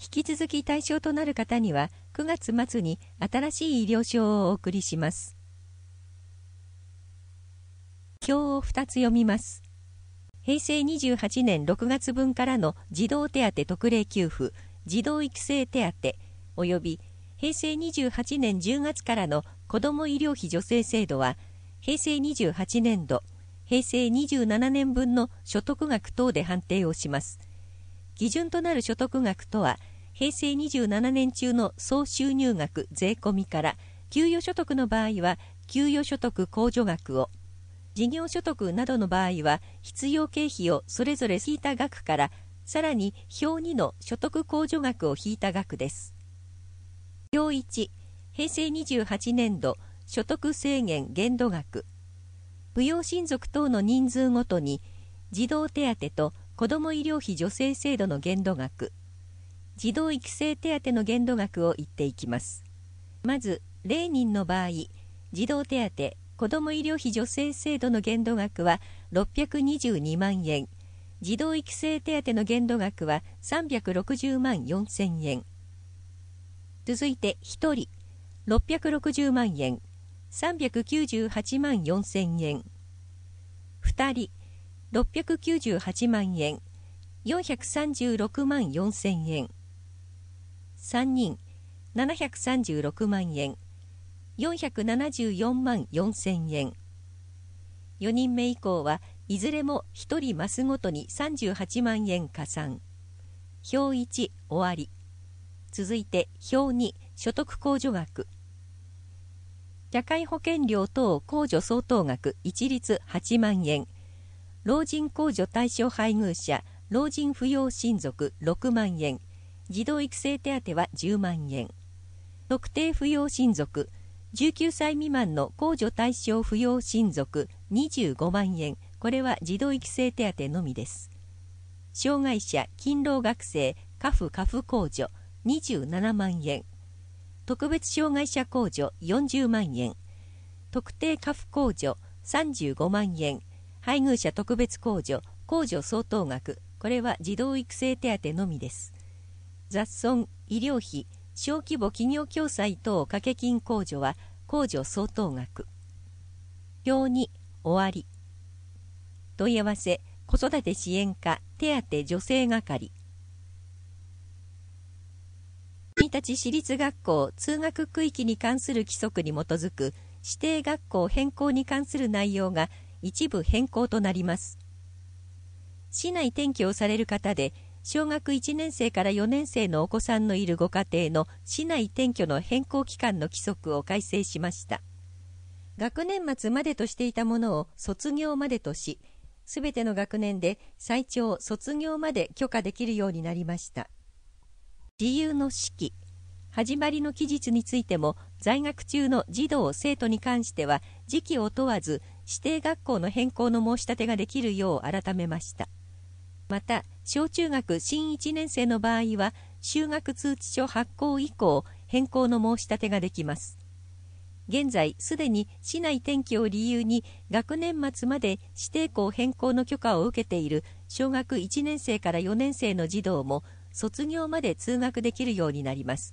引き続き対象となる方には9月末に新しい医療証をお送りします表を2つ読みます平成28年6月分からの児童手当特例給付、児童育成手当、および平成28年10月からの子ども医療費助成制度は、平成28年度、平成27年分の所得額等で判定をします。基準となる所得額とは、平成27年中の総収入額税込みから、給与所得の場合は、給与所得控除額を、事業所得などの場合は、必要経費をそれぞれ引いた額から、さらに表2の所得控除額を引いた額です。表1、平成28年度所得制限限度額。扶養親族等の人数ごとに、児童手当と子ども医療費助成制度の限度額、児童育成手当の限度額を言っていきます。まず、0人の場合、児童手当子ども医療費助成制度の限度額は622万円児童育成手当の限度額は360万4000円続いて1人660万円398万4000円2人698万円436万4000円3人736万円474万4000円4人目以降はいずれも1人マスごとに38万円加算表1終わり続いて表2所得控除額社会保険料等控除相当額一律8万円老人控除対象配偶者老人扶養親族6万円児童育成手当は10万円特定扶養親族19歳未満の控除対象扶養親族25万円、これは児童育成手当のみです。障害者、勤労学生、家父家父控除27万円、特別障害者控除40万円、特定家父控除35万円、配偶者特別控除、控除相当額、これは児童育成手当のみです。雑損、医療費、小規模企業共済等掛金控除は控除相当額表に終わり問い合わせ子育て支援課手当助成係国立私立学校通学区域に関する規則に基づく指定学校変更に関する内容が一部変更となります市内転居をされる方で小学1年生から4年生のお子さんのいるご家庭の市内転居の変更期間の規則を改正しました。学年末までとしていたものを卒業までとし、すべての学年で最長卒業まで許可できるようになりました。自由の式、始まりの期日についても在学中の児童・生徒に関しては時期を問わず指定学校の変更の申し立てができるよう改めました。また小中学新1年生の場合は就学通知書発行以降変更の申し立てができます現在すでに市内転記を理由に学年末まで指定校変更の許可を受けている小学1年生から4年生の児童も卒業まで通学できるようになります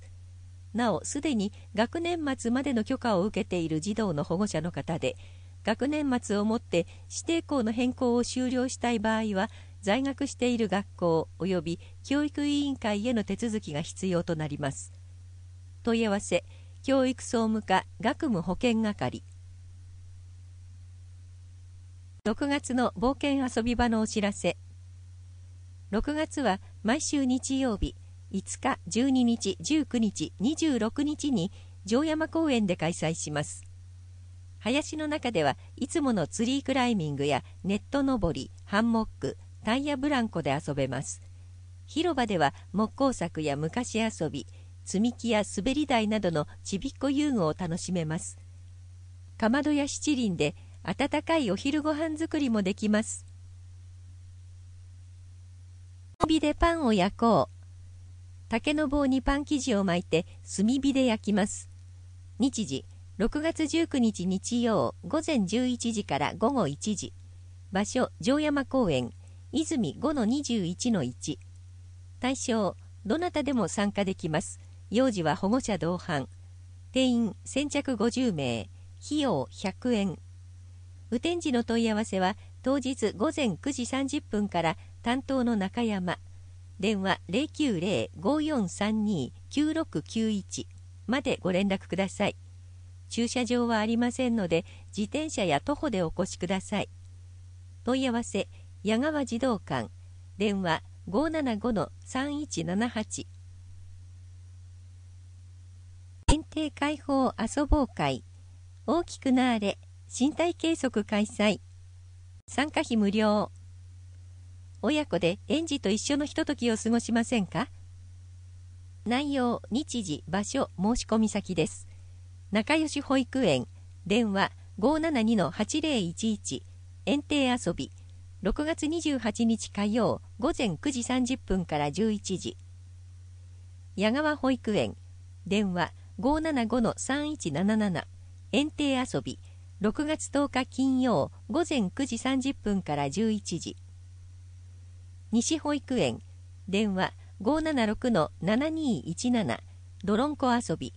なおすでに学年末までの許可を受けている児童の保護者の方で学年末をもって指定校の変更を終了したい場合は在学している学校及び教育委員会への手続きが必要となります問い合わせ教育総務課学務保健係6月の冒険遊び場のお知らせ6月は毎週日曜日5日12日19日26日に城山公園で開催します林の中ではいつものツリークライミングやネット登りハンモックタイヤブランコで遊べます広場では木工作や昔遊び積み木や滑り台などのちびっこ遊具を楽しめますかまどや七輪で温かいお昼ご飯作りもできます火でパンを焼こう竹の棒にパン生地を巻いて炭火で焼きます日時6月19日日曜午前11時から午後1時場所城山公園泉5-21-1対象どなたでも参加できます幼児は保護者同伴定員先着50名費用100円雨天時の問い合わせは当日午前9時30分から担当の中山電話090-5432-9691までご連絡ください駐車場はありませんので自転車や徒歩でお越しください問い合わせ矢川児童館電話575-3178限定開放遊ぼう会大きくなあれ身体計測開催参加費無料親子で園児と一緒のひとときを過ごしませんか内容日時場所申し込み先です仲良し保育園電話572-8011園庭遊び6月28日火曜午前9時30分から11時矢川保育園電話575-3177園庭遊び6月10日金曜午前9時30分から11時西保育園電話576-7217ドロンコ遊び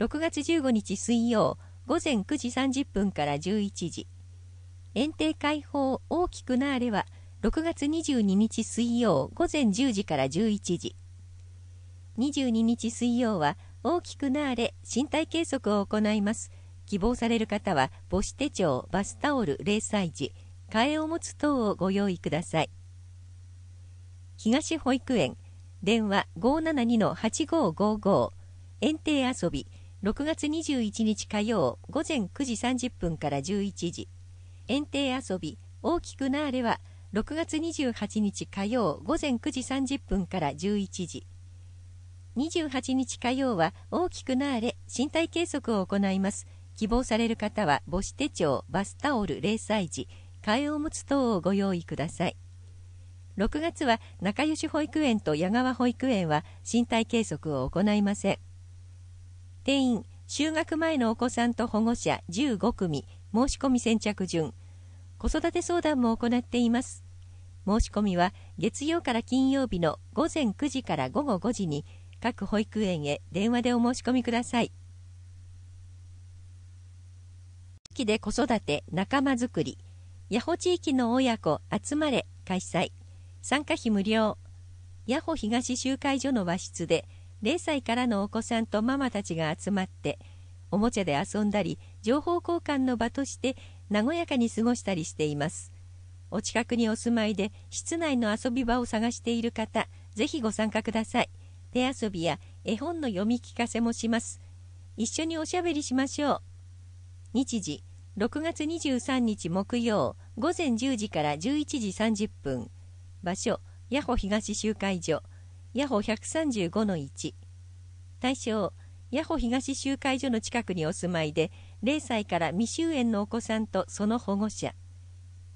6月15日水曜午前9時30分から11時園庭開放大きくなあれは6月22日水曜午前10時から11時22日水曜は大きくなあれ身体計測を行います希望される方は母子手帳バスタオル0歳児替えを持つ等をご用意ください東保育園電話572-8555園庭遊び6月21日火曜午前9時30分から11時園庭遊び大きくなあれは6月28日火曜午前9時30分から11時28日火曜は大きくなあれ身体計測を行います希望される方は母子手帳バスタオル0歳児替えおむつ等をご用意ください6月は仲良し保育園と矢川保育園は身体計測を行いません定員就学前のお子さんと保護者15組申し込み先着順子育て相談も行っています申し込みは月曜から金曜日の午前9時から午後5時に各保育園へ電話でお申し込みください地域で子育て仲間づくり八穂地域の親子集まれ開催参加費無料八穂東集会所の和室で0歳からのお子さんとママたちが集まっておもちゃで遊んだり情報交換の場として和やかに過ごしたりしていますお近くにお住まいで室内の遊び場を探している方ぜひご参加ください手遊びや絵本の読み聞かせもします一緒におしゃべりしましょう日時6月23日木曜午前10時から11時30分場所ヤホ東集会所ヤホ135-1対象ヤホ東集会所の近くにお住まいで0歳から未就園のお子さんとその保護者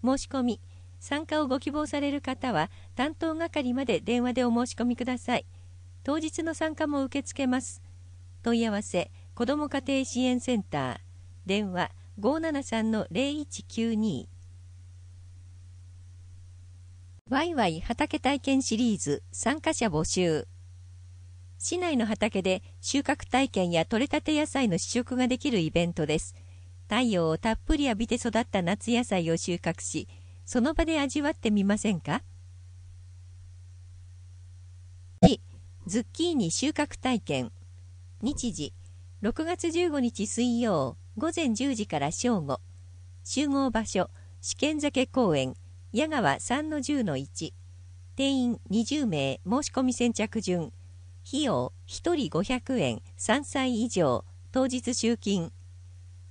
申し込み参加をご希望される方は担当係まで電話でお申し込みください当日の参加も受け付けます問い合わせ子ども家庭支援センター電話573-0192ワイワイ畑体験シリーズ参加者募集市内の畑で収穫体験や採れたて野菜の試食ができるイベントです。太陽をたっぷり浴びて育った夏野菜を収穫し、その場で味わってみませんかズッキーニ収穫体験日時6月15日水曜午前10時から正午集合場所試験酒公園矢川3 10 1定員20名申し込み先着順費用1人500円3歳以上当日集金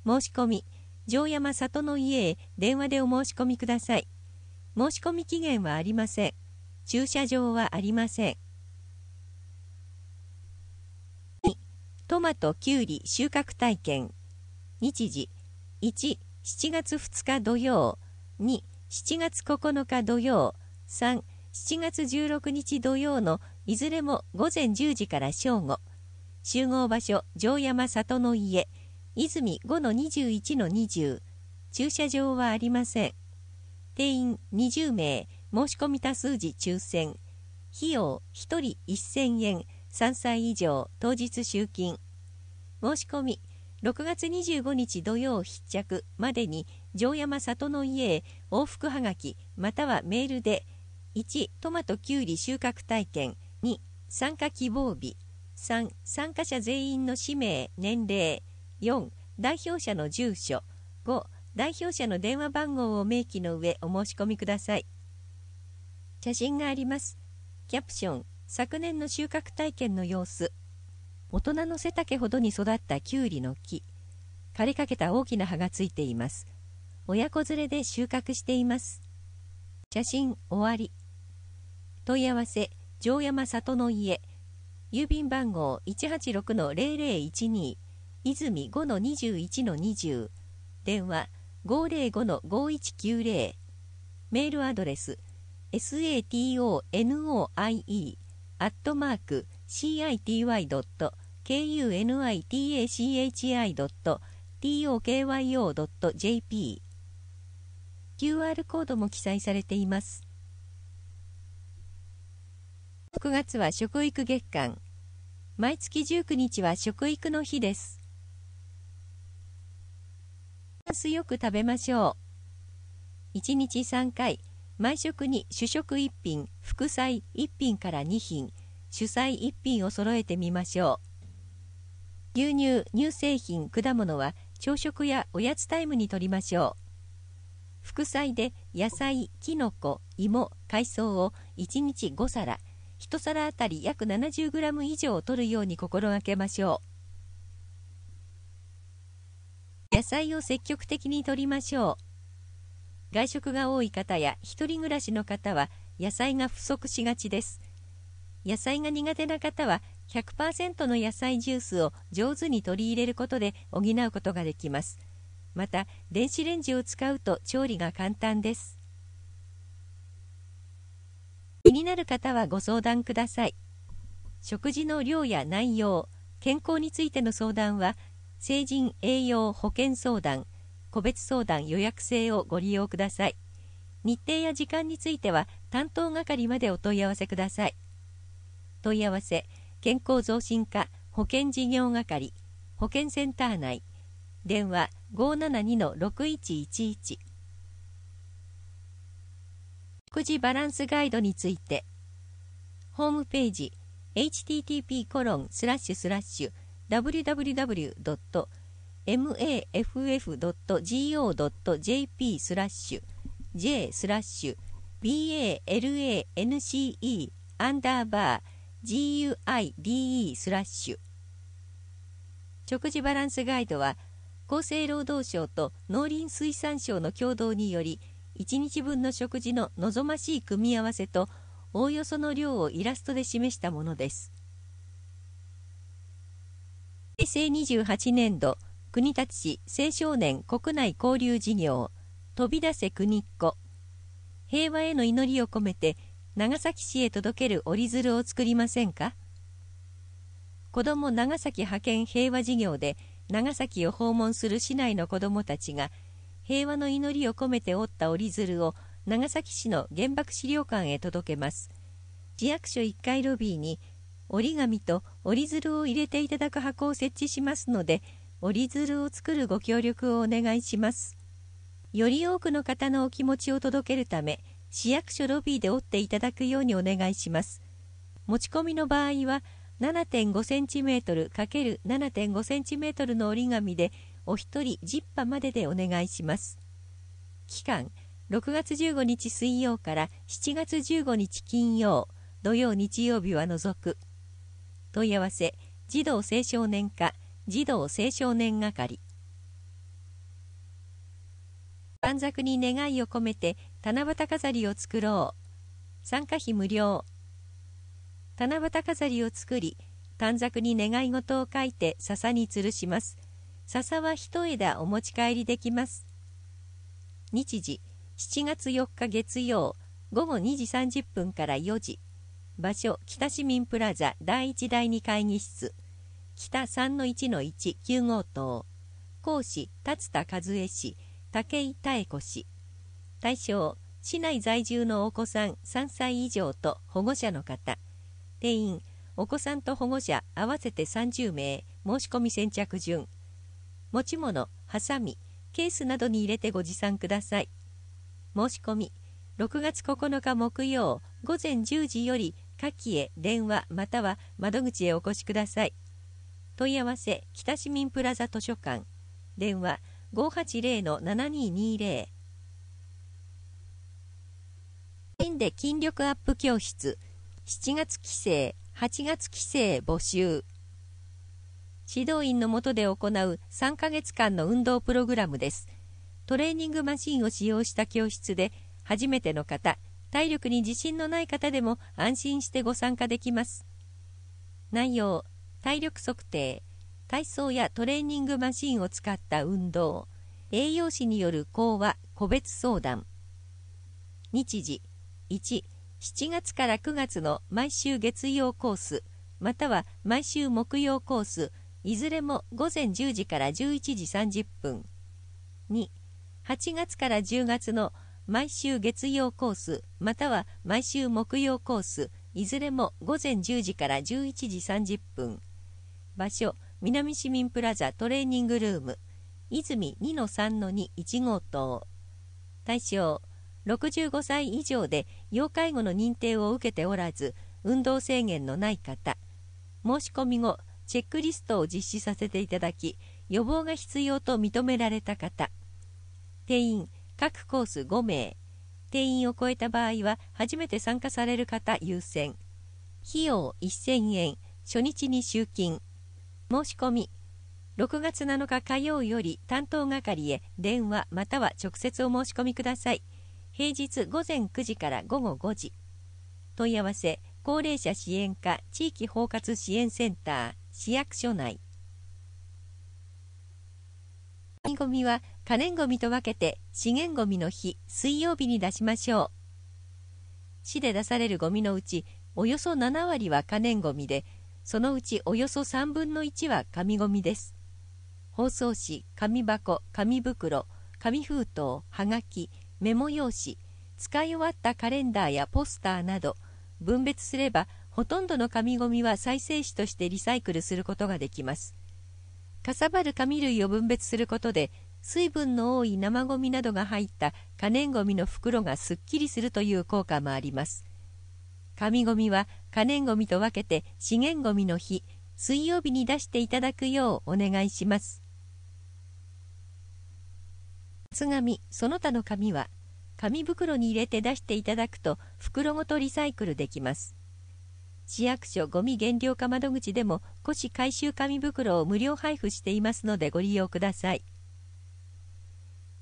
申し込み城山里の家へ電話でお申し込みください申し込み期限はありません駐車場はありませんトマトきゅうり収穫体験日時17月2日土曜27月9日土曜37月16日土曜のいずれも午前10時から正午、集合場所城山里の家、泉5-21-20、駐車場はありません。定員20名、申し込み多数時抽選、費用1人1000円、3歳以上、当日集金。申し込み、6月25日土曜必着までに城山里の家へ往復はがきまたはメールで1トマトきゅうり収穫体験2参加希望日3参加者全員の氏名年齢4代表者の住所5代表者の電話番号を明記の上お申し込みください写真がありますキャプション昨年の収穫体験の様子大人の背丈ほどに育ったきゅうりの木枯れかけた大きな葉がついています親子連れで収穫しています写真終わり問い合わせ城山里の家郵便番号186-0012泉5-21-20電話505-5190メールアドレス satonoie アットマーク city.kunitachi.tokyo.jp QR コードも記載されています。9月は食育月間毎月19日は食育の日ですバランスよく食べましょう1日3回毎食に主食1品副菜1品から2品主菜1品を揃えてみましょう牛乳乳製品果物は朝食やおやつタイムにとりましょう副菜で野菜きのこ芋海藻を1日5皿1皿あたり約 70g 以上を摂るように心がけましょう。野菜を積極的に摂りましょう。外食が多い方や一人暮らしの方は野菜が不足しがちです。野菜が苦手な方は100%の野菜ジュースを上手に取り入れることで補うことができます。また電子レンジを使うと調理が簡単です。気になる方はご相談ください食事の量や内容健康についての相談は成人栄養保険相談個別相談予約制をご利用ください日程や時間については担当係までお問い合わせください問い合わせ健康増進課保険事業係保健センター内電話572-6111食事バランスガイドについてホームページ http コロンスラッシュスラッシュ www.maff.go.jp スラッシュ j スラッシュ balance アンダーバー guide スラッシュ食事バランスガイドは厚生労働省と農林水産省の共同により「1日分の食事の望ましい組み合わせとおおよその量をイラストで示したものです。平成28年度国立市青少年国内交流事業飛び出せ国っ子平和への祈りを込めて長崎市へ届ける折り鶴を作りませんか子ども長崎派遣平和事業で長崎を訪問する市内の子どもたちが平和の祈りを込めて折った折り鶴を長崎市の原爆資料館へ届けます。市役所1階ロビーに折り紙と折り鶴を入れていただく箱を設置しますので、折り鶴を作るご協力をお願いします。より多くの方のお気持ちを届けるため、市役所ロビーで折っていただくようにお願いします。持ち込みの場合は、7.5cm×7.5cm の折り紙でお一人十0まででお願いします。期間6月15日水曜から7月15日金曜、土曜日曜日は除く。問い合わせ、児童青少年課、児童青少年係。短冊に願いを込めて七夕飾りを作ろう。参加費無料。七夕飾りを作り、短冊に願い事を書いて笹に吊るします。笹は一枝お持ち帰りできます。日時7月4日月曜午後2時30分から4時場所北市民プラザ第1第2会議室北3-1-1-9号棟講師達田和恵氏武井妙子氏対象市内在住のお子さん3歳以上と保護者の方定員お子さんと保護者合わせて30名申し込み先着順持ち物、ハサミ、ケースなどに入れてご持参ください。申し込み、6月9日木曜午前10時より下記へ電話または窓口へお越しください。問い合わせ、北市民プラザ図書館、電話580-7220。で筋力アップ教室7月規制8月規制募集指導員のもとで行う3ヶ月間の運動プログラムです。トレーニングマシンを使用した教室で、初めての方、体力に自信のない方でも安心してご参加できます。内容、体力測定、体操やトレーニングマシンを使った運動、栄養士による講話、個別相談。日時、1、7月から9月の毎週月曜コース、または毎週木曜コース、いずれも午前10時から11時30分28月から10月の毎週月曜コースまたは毎週木曜コースいずれも午前10時から11時30分場所南市民プラザトレーニングルーム泉2-3-2-1号棟対象65歳以上で要介護の認定を受けておらず運動制限のない方申し込み後チェックリストを実施させていただき、予防が必要と認められた方、定員各コース5名、定員を超えた場合は初めて参加される方優先、費用1000円、初日に集金、申し込み、6月7日火曜より担当係へ電話または直接お申し込みください。平日午前9時から午後5時。問い合わせ、高齢者支援課地域包括支援センター市役所内ゴミは可燃ゴミと分けて資源ゴミの日水曜日に出しましょう市で出されるゴミのうちおよそ7割は可燃ゴミでそのうちおよそ3分の1は紙ゴミです包装紙紙箱紙袋紙封筒はがきメモ用紙使い終わったカレンダーやポスターなど分別すればほとんどの紙ごみは再生紙としてリサイクルすることができます。かさばる紙類を分別することで、水分の多い生ごみなどが入った可燃ごみの袋がすっきりするという効果もあります。紙ごみは可燃ごみと分けて資源ごみの日、水曜日に出していただくようお願いします。つがその他の紙は、紙袋に入れて出していただくと袋ごとリサイクルできます。市役所ごみ減量化窓口でも古紙回収紙袋を無料配布していますのでご利用ください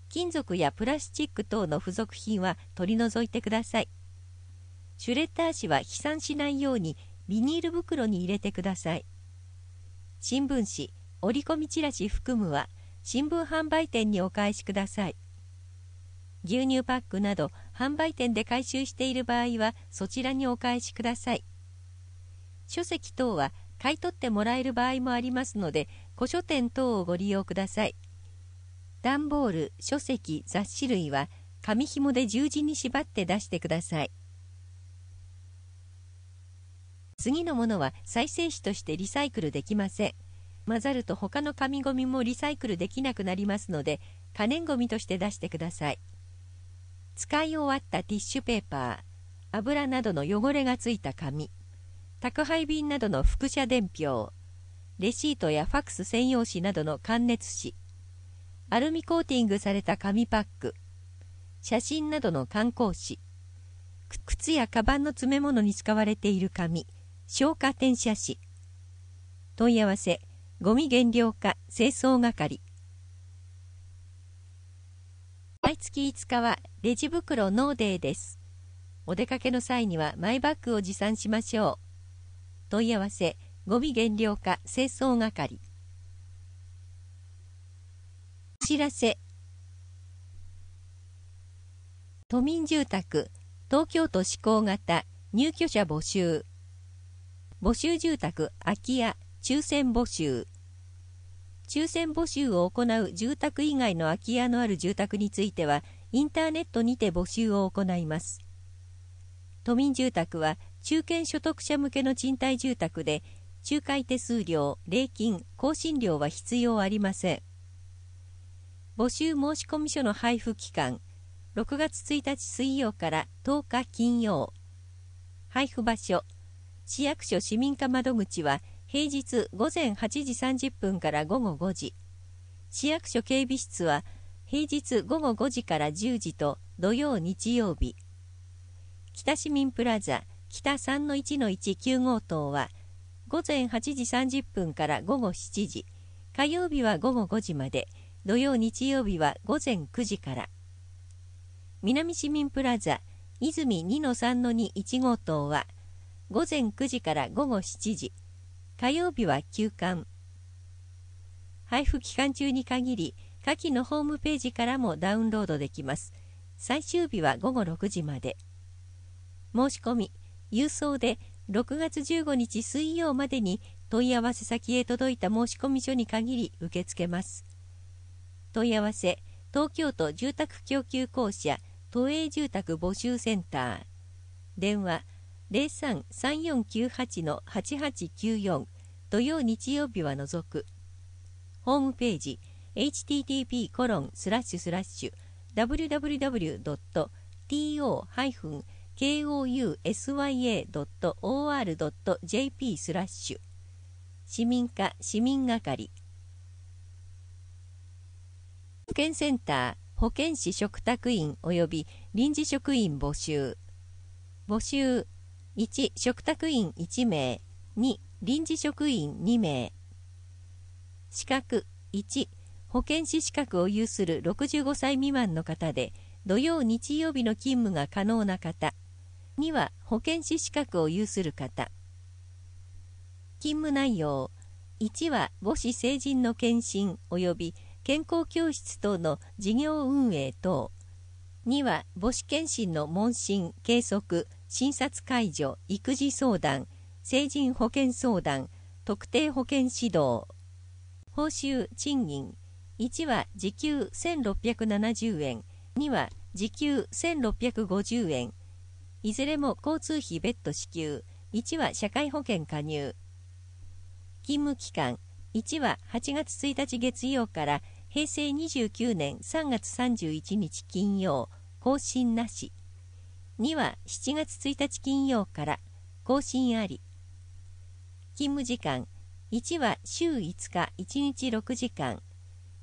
金属やプラスチック等の付属品は取り除いてくださいシュレッダー紙は飛散しないようにビニール袋に入れてください新聞紙折り込みチラシ含むは新聞販売店にお返しください牛乳パックなど販売店で回収している場合はそちらにお返しください書籍等は買い取ってもらえる場合もありますので古書店等をご利用ください段ボール書籍雑誌類は紙紐で十字に縛って出してください次のものは再生紙としてリサイクルできません混ざると他の紙ゴミもリサイクルできなくなりますので可燃ゴミとして出してください使い終わったティッシュペーパー油などの汚れがついた紙宅配便などの副写伝票、レシートやファクス専用紙などの感熱紙、アルミコーティングされた紙パック、写真などの観光紙、靴やカバンの詰め物に使われている紙、消火転写紙、問い合わせ、ゴミ減量化、清掃係。毎月5日はレジ袋ノーデーです。お出かけの際にはマイバッグを持参しましょう。問い合わせゴミ減量化清掃係お知らせ都民住宅東京都志向型入居者募集募集住宅空き家抽選募集抽選募集を行う住宅以外の空き家のある住宅についてはインターネットにて募集を行います都民住宅は中堅所得者向けの賃貸住宅で、仲介手数料、礼金、更新料は必要ありません。募集申込書の配布期間、6月1日水曜から10日金曜。配布場所、市役所市民課窓口は平日午前8時30分から午後5時。市役所警備室は平日午後5時から10時と土曜日曜日。北市民プラザ、北3 1 1 9号棟は午前8時30分から午後7時火曜日は午後5時まで土曜日曜日は午前9時から南市民プラザ泉2-3-2-1号棟は午前9時から午後7時火曜日は休館配布期間中に限り下記のホームページからもダウンロードできます最終日は午後6時まで申し込み郵送で6月15日水曜までに問い合わせ先へ届いた申込書に限り受け付けます。問い合わせ、東京都住宅供給公社都営住宅募集センター。電話03-3498-8894土曜日曜日は除く。ホームページ http://www.to-info-.com kousya.or.jp スラッシュ市民課市民係保健センター保健師嘱託員及び臨時職員募集募集1嘱託員1名2臨時職員2名資格1保健師資格を有する65歳未満の方で土曜日曜日の勤務が可能な方2は保健師資格を有する方勤務内容1は母子成人の検診及び健康教室等の事業運営等2は母子検診の問診計測診察解除育児相談成人保健相談特定保険指導報酬賃金1は時給1670円2は時給1650円いずれも交通費別途支給、1は社会保険加入。勤務期間、1は8月1日月曜から平成29年3月31日金曜、更新なし。2は7月1日金曜から更新あり。勤務時間、1は週5日1日6時間、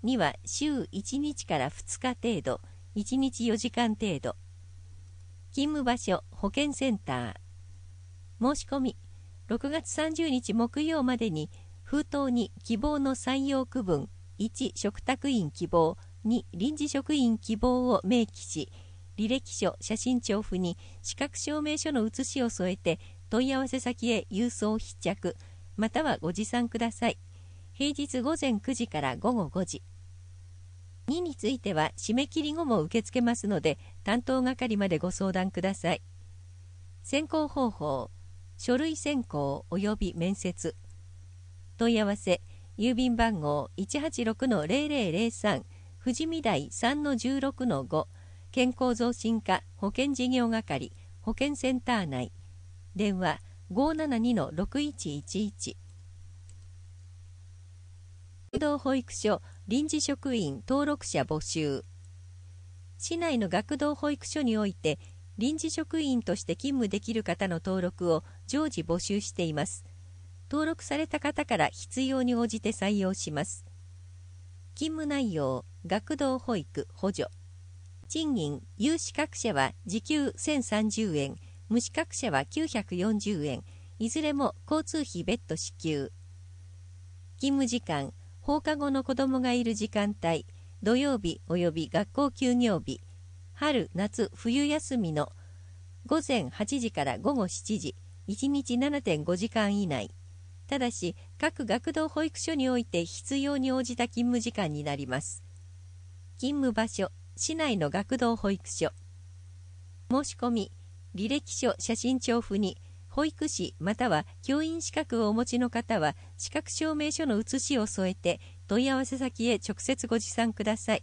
2は週1日から2日程度、1日4時間程度。勤務場所保健センター申し込み6月30日木曜までに封筒に希望の採用区分1嘱託員希望2臨時職員希望を明記し履歴書写真調布に資格証明書の写しを添えて問い合わせ先へ郵送必着またはご持参ください平日午前9時から午後5時2については締め切り後も受け付けますので担当係までご相談ください選考方法書類選考及び面接問い合わせ郵便番号186-0003富士見台3-16-5健康増進課保険事業係保健センター内電話572-6111童保育所臨時職員登録者募集市内の学童保育所において臨時職員として勤務できる方の登録を常時募集しています登録された方から必要に応じて採用します勤務内容学童保育補助賃金有資格者は時給1030円無資格者は940円いずれも交通費別途支給勤務時間放課後の子供がいる時間帯、土曜日及び学校休業日、春、夏、冬休みの午前8時から午後7時、1日7.5時間以内、ただし各学童保育所において必要に応じた勤務時間になります。勤務場所、市内の学童保育所。申し込み、履歴書写真調布に、保育士または教員資格をお持ちの方は資格証明書の写しを添えて問い合わせ先へ直接ご持参ください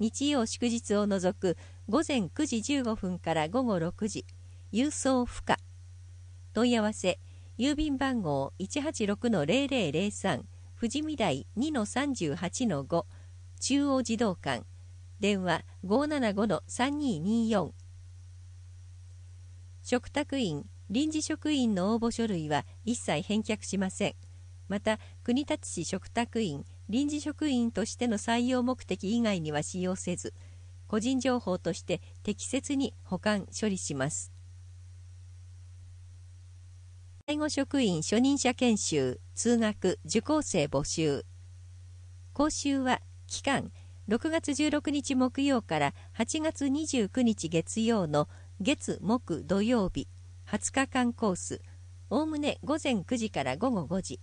日曜祝日を除く午前9時15分から午後6時郵送不可問い合わせ郵便番号186-0003富士見台2-38-5中央児童館電話575-3224食卓員臨時職員の応募書類は一切返却しませんまた国立市嘱託員臨時職員としての採用目的以外には使用せず個人情報として適切に保管処理します介護職員初任者研修通学受講生募集講習は期間6月16日木曜から8月29日月曜の月木土曜日20日間コースおおむね午前9時から午後5時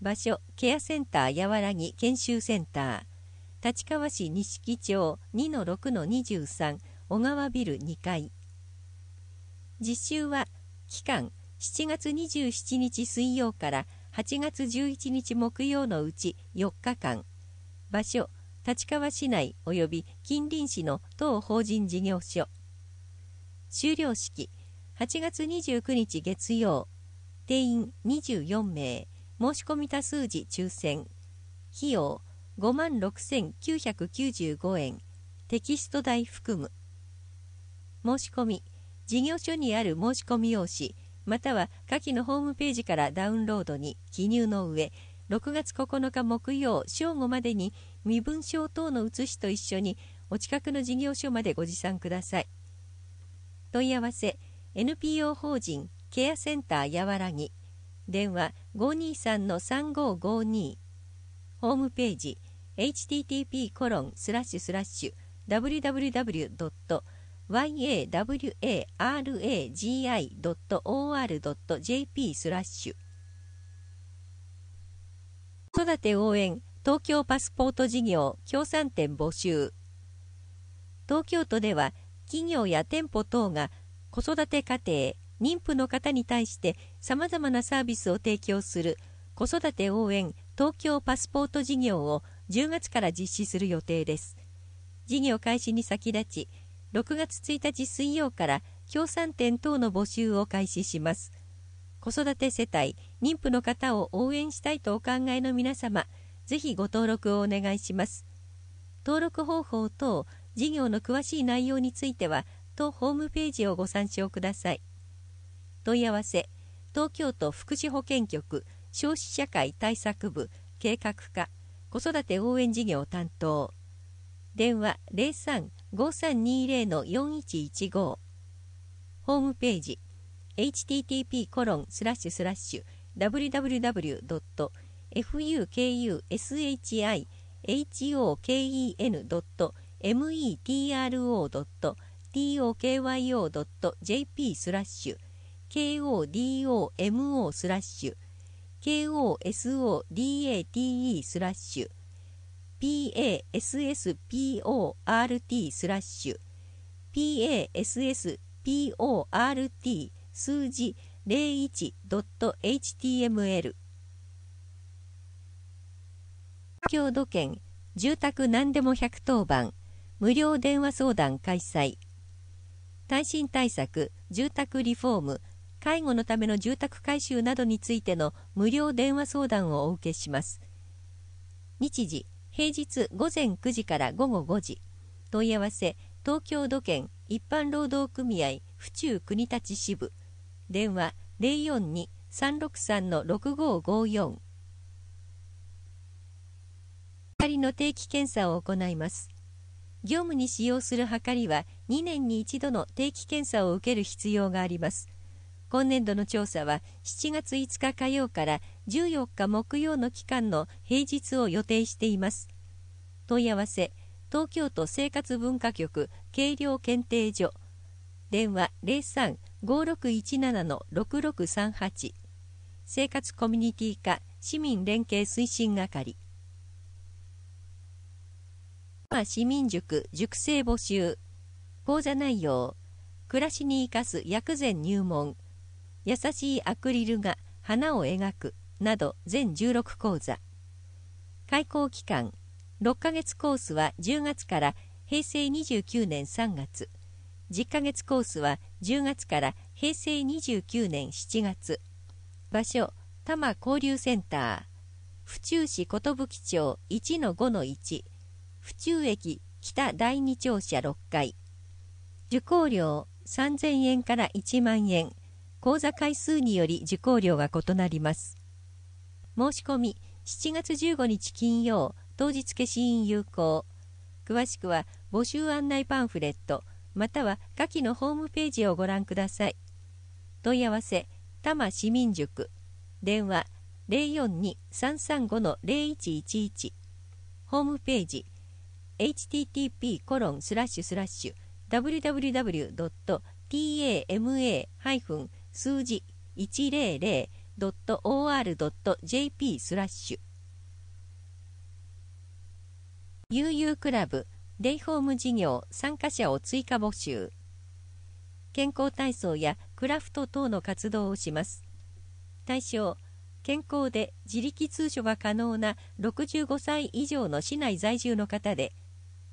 場所ケアセンターやわらぎ研修センター立川市錦町2-6-23小川ビル2階実習は期間7月27日水曜から8月11日木曜のうち4日間場所立川市内及び近隣市の当法人事業所終了式8月29日月曜定員24名申し込み多数時抽選費用5万6995円テキスト代含む申し込み事業所にある申し込み用紙または下記のホームページからダウンロードに記入の上6月9日木曜正午までに身分証等の写しと一緒にお近くの事業所までご持参ください問い合わせ NPO 法人ケアセンターやわらぎ電話523-3552ホームページ http コロンスラッシュスラッシュ www.yawragi.or.jp a スラッシュ子育て応援東京パスポート事業協賛店募集東京都では企業や店舗等が子育て家庭、妊婦の方に対して様々なサービスを提供する子育て応援東京パスポート事業を10月から実施する予定です。事業開始に先立ち、6月1日水曜から協賛店等の募集を開始します。子育て世帯、妊婦の方を応援したいとお考えの皆様、ぜひご登録をお願いします。登録方法等、事業の詳しい内容については、とホームページをご参照ください問い合わせ東京都福祉保健局消費社会対策部計画課子育て応援事業担当電話035320-4115ホームページ http コロンスラッシュスラッシュ www.fukushihoken.metro.com tokyo.jp スラッシュ kodomo スラッシュ kosodate スラッシュ passport スラッシュ passport 数字 01.html 京都県住宅何でも110番無料電話相談開催耐震対策、住宅リフォーム、介護のための住宅改修などについての無料電話相談をお受けします。日時、平日午前9時から午後5時。問い合わせ、東京都県一般労働組合府中国立支部。電話042-363-6554。光の定期検査を行います。業務に使用するはかりは2年に1度の定期検査を受ける必要があります。今年度の調査は7月5日火曜から14日木曜の期間の平日を予定しています。問い合わせ、東京都生活文化局計量検定所、電話03-5617-6638、生活コミュニティ課市民連携推進係。市民塾塾生募集講座内容暮らしに生かす薬膳入門優しいアクリルが花を描くなど全16講座開講期間6ヶ月コースは10月から平成29年3月10ヶ月コースは10月から平成29年7月場所多摩交流センター府中市寿町1-5-1府中駅北第二庁舎6階受講料3000円から1万円講座回数により受講料が異なります申し込み7月15日金曜当日消印有効詳しくは募集案内パンフレットまたは下記のホームページをご覧ください問い合わせ多摩市民塾電話042-335-0111ホームページ http コロンスラッシュスラッシュ www.tama- 数字 100.or.jp スラッシュ UU クラブデイホーム事業参加者を追加募集健康体操やクラフト等の活動をします対象健康で自力通所が可能な65歳以上の市内在住の方で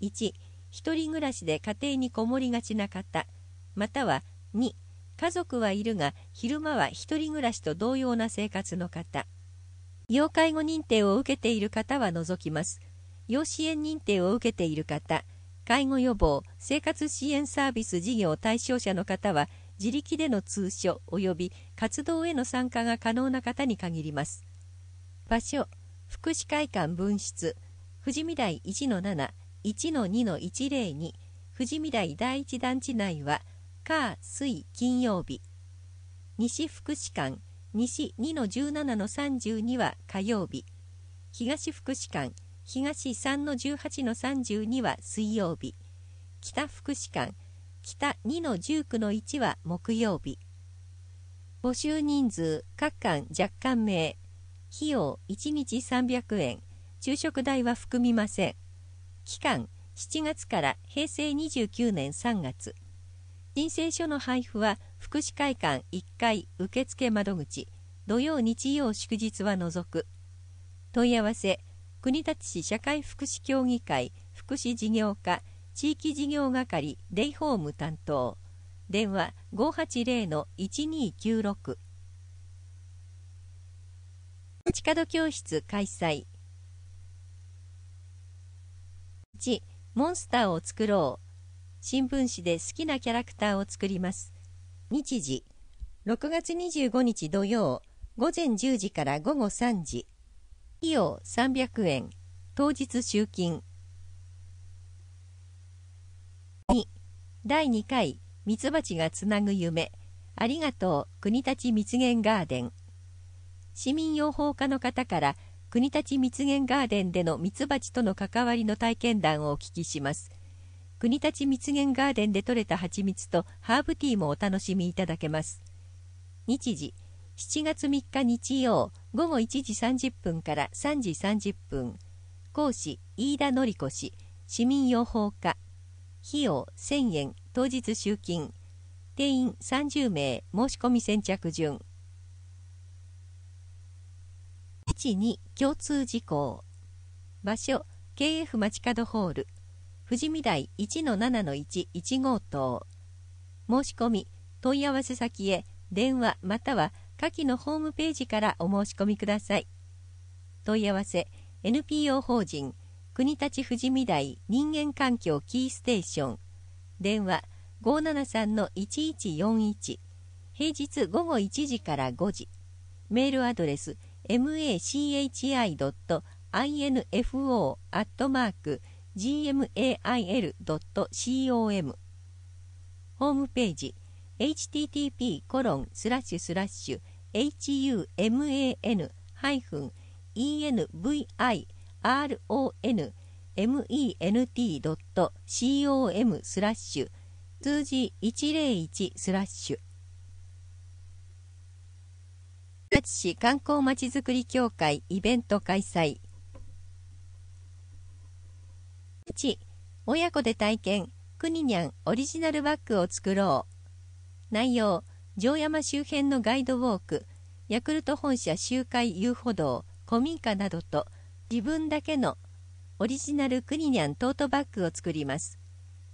1一人暮らしで家庭にこもりがちな方または2家族はいるが昼間は一人暮らしと同様な生活の方要介護認定を受けている方は除きます要支援認定を受けている方介護予防生活支援サービス事業対象者の方は自力での通所及び活動への参加が可能な方に限ります場所福祉会館分室富士見台1-7 1-2-102富士見台第一団地内は火水金曜日西福祉館西2-17-32は火曜日東福祉館東3-18-32は水曜日北福祉館北2-19-1は木曜日募集人数各館若干名費用1日300円昼食代は含みません期間7月から平成29年3月申請書の配布は福祉会館1階受付窓口土曜日曜祝日は除く問い合わせ国立市社会福祉協議会福祉事業課地域事業係デイホーム担当電話580-1296下戸教室開催1、モンスターを作ろう。新聞紙で好きなキャラクターを作ります。日時、6月25日土曜、午前10時から午後3時。費用300円、当日集金。2、第2回、ミツバチがつなぐ夢。ありがとう、国立蜜源ガーデン。市民養蜂家の方から国立蜜源ガーデンでのミツバチとの関わりの体験談をお聞きします。国立蜜源ガーデンで採れた蜂蜜とハーブティーもお楽しみいただけます。日時、7月3日日曜午後1時30分から3時30分、講師飯田典子氏、市民養蜂家、費用1000円、当日集金、定員30名、申し込み先着順。1 2共通事項場所 KF 町角ホール富士見台1-7-1-1号棟申し込み問い合わせ先へ電話または下記のホームページからお申し込みください問い合わせ NPO 法人国立富士見台人間環境キーステーション電話573-1141平日午後1時から5時メールアドレス machi.info.gmail.com ホームページ http human-environment.com スラッシュ数字101スラッシュ立市観光まちづくり協会イベント開催1親子で体験くににゃんオリジナルバッグを作ろう内容城山周辺のガイドウォークヤクルト本社集会遊歩道古民家などと自分だけのオリジナルくににゃんトートバッグを作ります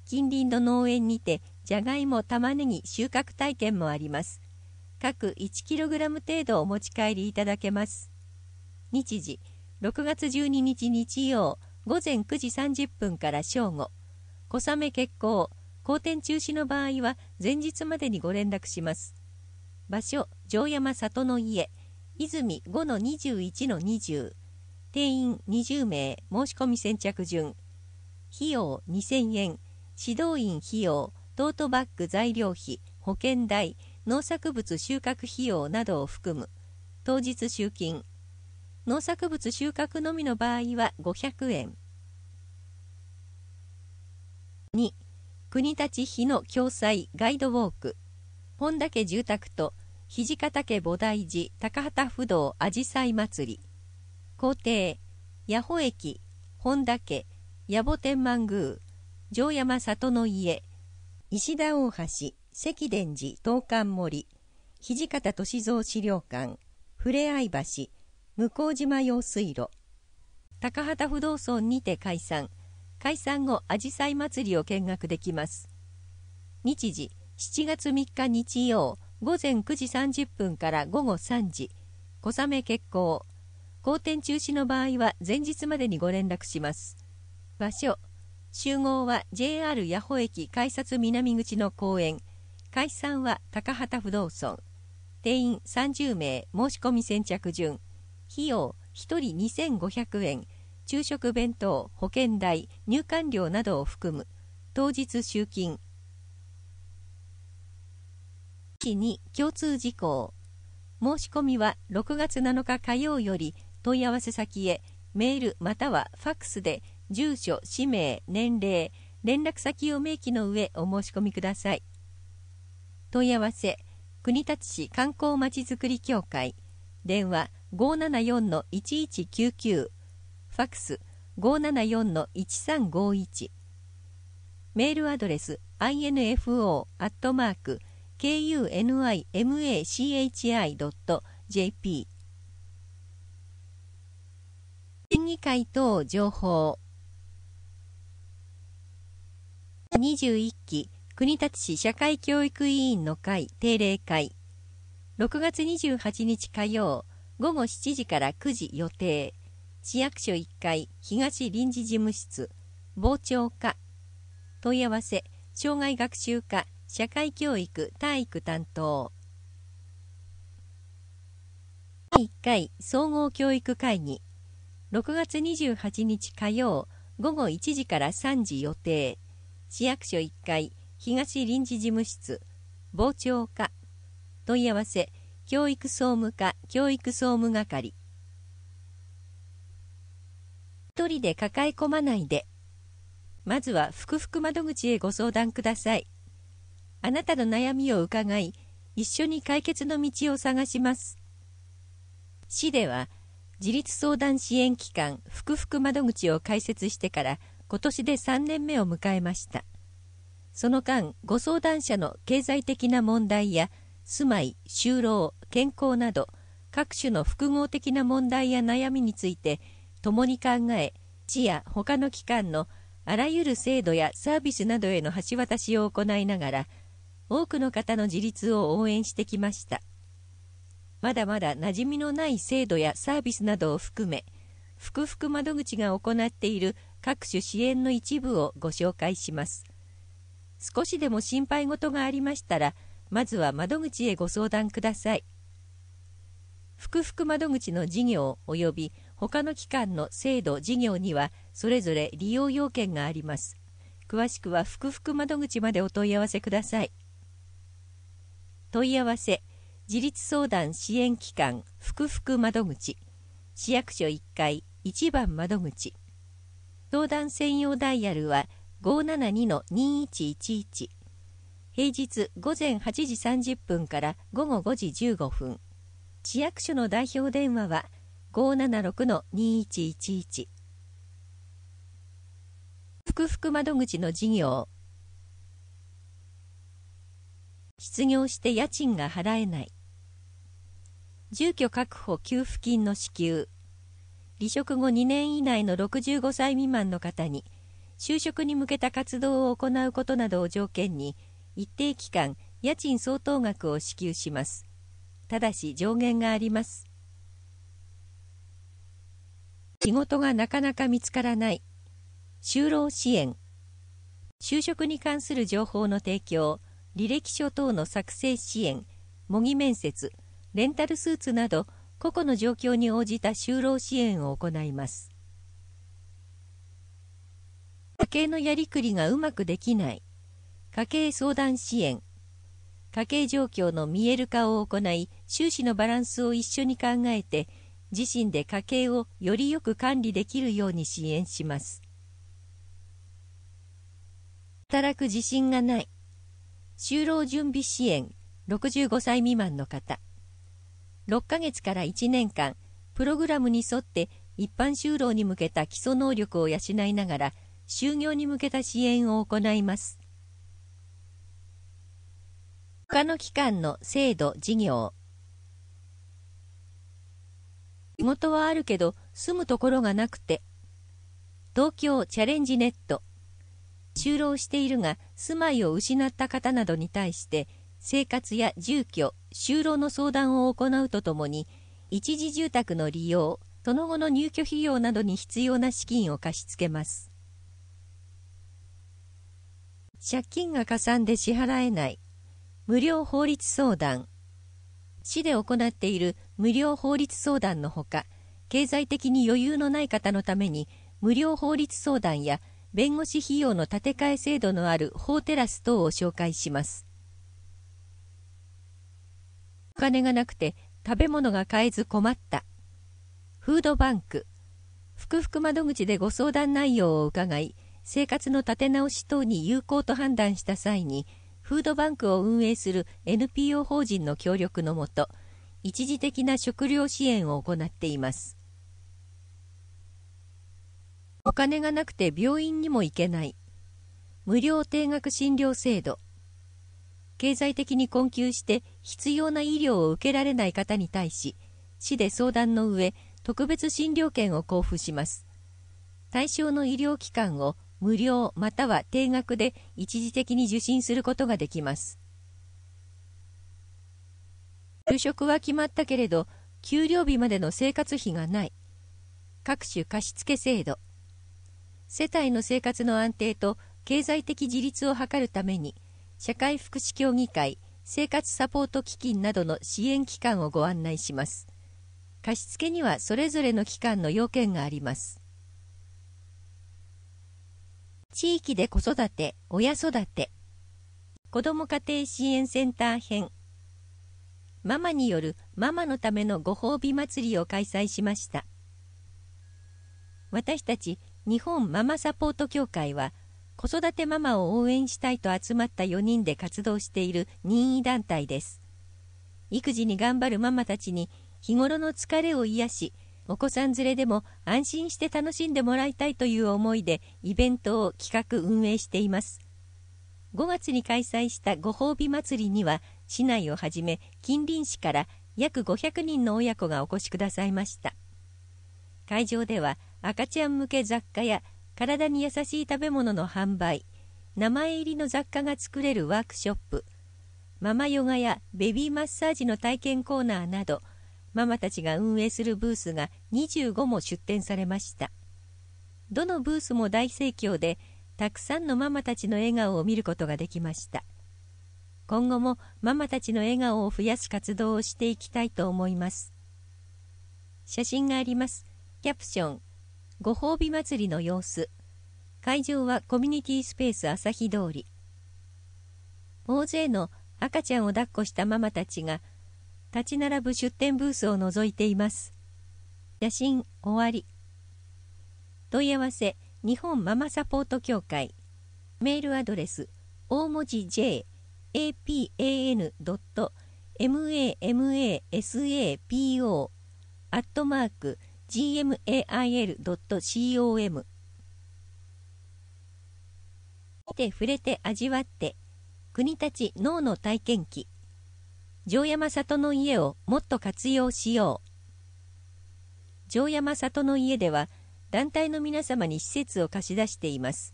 近隣の農園にてじゃがいも玉ねぎ収穫体験もあります各 1kg 程度お持ち帰りいただけます。日時、6月12日日曜午前9時30分から正午、小雨欠航、好転中止の場合は前日までにご連絡します。場所、城山里の家、泉5-21-20、定員20名、申し込み先着順、費用2000円、指導員費用、トートバッグ材料費、保険代、農作物収穫費用などを含む当日集金農作物収穫のみの場合は500円2国立日の共済ガイドウォーク本岳住宅と土方家菩提寺高畑不動あじさい祭り皇帝八保駅本岳野暮天満宮城山里の家石田大橋関伝寺東館森土方歳三資料館ふれあい橋向島用水路高畑不動尊にて解散解散後あじさい祭りを見学できます日時7月3日日曜午前9時30分から午後3時小雨結構好天中止の場合は前日までにご連絡します場所集合は JR 八保駅改札南口の公園解散は高畑不動尊定員30名申し込み先着順費用1人2500円昼食弁当保険代入館料などを含む当日集金2共通事項申し込みは6月7日火曜より問い合わせ先へメールまたはファックスで住所氏名年齢連絡先を明記の上お申し込みください問い合わせ国立市観光まちづくり協会電話574-1199ファックス574-1351メールアドレス info.kunimimachi.jp 審議会等情報21期国立市社会教育委員の会定例会6月28日火曜午後7時から9時予定市役所1階東臨時事務室傍聴課問い合わせ障害学習課社会教育体育担当第1回総合教育会議6月28日火曜午後1時から3時予定市役所1階東臨時事務室傍聴課問い合わせ教育総務課教育総務係一人で抱え込まないでまずは福福窓口へご相談くださいあなたの悩みを伺い一緒に解決の道を探します市では自立相談支援機関福福窓口を開設してから今年で3年目を迎えましたその間、ご相談者の経済的な問題や、住まい、就労、健康など、各種の複合的な問題や悩みについて、共に考え、地や他の機関のあらゆる制度やサービスなどへの橋渡しを行いながら、多くの方の自立を応援してきました。まだまだ馴染みのない制度やサービスなどを含め、福々窓口が行っている各種支援の一部をご紹介します。少しでも心配事がありましたらまずは窓口へご相談ください福々窓口の事業及び他の機関の制度事業にはそれぞれ利用要件があります詳しくは福々窓口までお問い合わせください問い合わせ自立相談支援機関福々窓口市役所1階1番窓口相談専用ダイヤルは平日午前8時30分から午後5時15分市役所の代表電話は576-2111福福窓口の事業失業して家賃が払えない住居確保給付金の支給離職後2年以内の65歳未満の方に就職に向けた活動を行うことなどを条件に一定期間家賃相当額を支給しますただし上限があります仕事がなかなか見つからない就労支援就職に関する情報の提供履歴書等の作成支援模擬面接レンタルスーツなど個々の状況に応じた就労支援を行います計のやりくりがうまくできない。家計相談支援。家計状況の見える化を行い、収支のバランスを一緒に考えて、自身で家計をよりよく管理できるように支援します。働く自信がない。就労準備支援、65歳未満の方。6ヶ月から1年間、プログラムに沿って一般就労に向けた基礎能力を養いながら、就業に向けた支援を行います。他の機関の制度・事業仕事はあるけど住むところがなくて東京チャレンジネット就労しているが住まいを失った方などに対して生活や住居就労の相談を行うとともに一時住宅の利用その後の入居費用などに必要な資金を貸し付けます借金が加算で支払えない無料法律相談市で行っている無料法律相談のほか経済的に余裕のない方のために無料法律相談や弁護士費用の立て替え制度のある法テラス等を紹介しますお金がなくて食べ物が買えず困ったフードバンク福々窓口でご相談内容を伺い生活の立て直し等に有効と判断した際に、フードバンクを運営する NPO 法人の協力のもと、一時的な食料支援を行っています。お金がなくて病院にも行けない。無料定額診療制度。経済的に困窮して必要な医療を受けられない方に対し、市で相談の上、特別診療券を交付します。対象の医療機関を無料または定額で一時的に受診することができます。就職は決まったけれど、給料日までの生活費がない。各種貸付制度。世帯の生活の安定と経済的自立を図るために、社会福祉協議会、生活サポート基金などの支援機関をご案内します。貸付にはそれぞれの機関の要件があります。地域で子育て、親育て。子ども家庭支援センター編。ママによるママのためのご褒美祭りを開催しました。私たち日本ママサポート協会は、子育てママを応援したいと集まった4人で活動している任意団体です。育児に頑張るママたちに日頃の疲れを癒し、お子さん連れでも安心して楽しんでもらいたいという思いでイベントを企画運営しています5月に開催したご褒美祭りには市内をはじめ近隣市から約500人の親子がお越しくださいました会場では赤ちゃん向け雑貨や体に優しい食べ物の販売名前入りの雑貨が作れるワークショップママヨガやベビーマッサージの体験コーナーなどママたちが運営するブースが25も出展されましたどのブースも大盛況でたくさんのママたちの笑顔を見ることができました今後もママたちの笑顔を増やす活動をしていきたいと思います写真がありますキャプションご褒美祭りの様子会場はコミュニティスペース朝日通り大勢の赤ちゃんを抱っこしたママたちが立ち並ぶ出店ブースを除いています。写真終わり。問い合わせ、日本ママサポート協会。メールアドレス、大文字 J、apan.mamamasapo、アットマーク、gmail.com。て触れて味わって、国立脳の体験記。城山里の家をもっと活用しよう。城山里の家では、団体の皆様に施設を貸し出しています。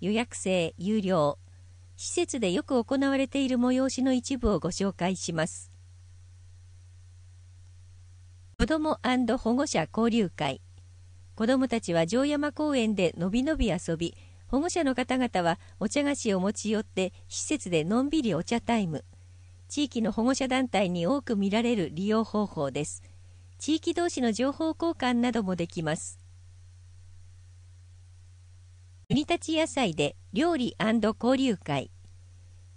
予約制、有料。施設でよく行われている催しの一部をご紹介します。子ども保護者交流会。子どもたちは城山公園でのびのび遊び、保護者の方々はお茶菓子を持ち寄って施設でのんびりお茶タイム。地域の保護者団体に多く見られる利用方法です。地域同士の情報交換などもできます。国立野菜で料理交流会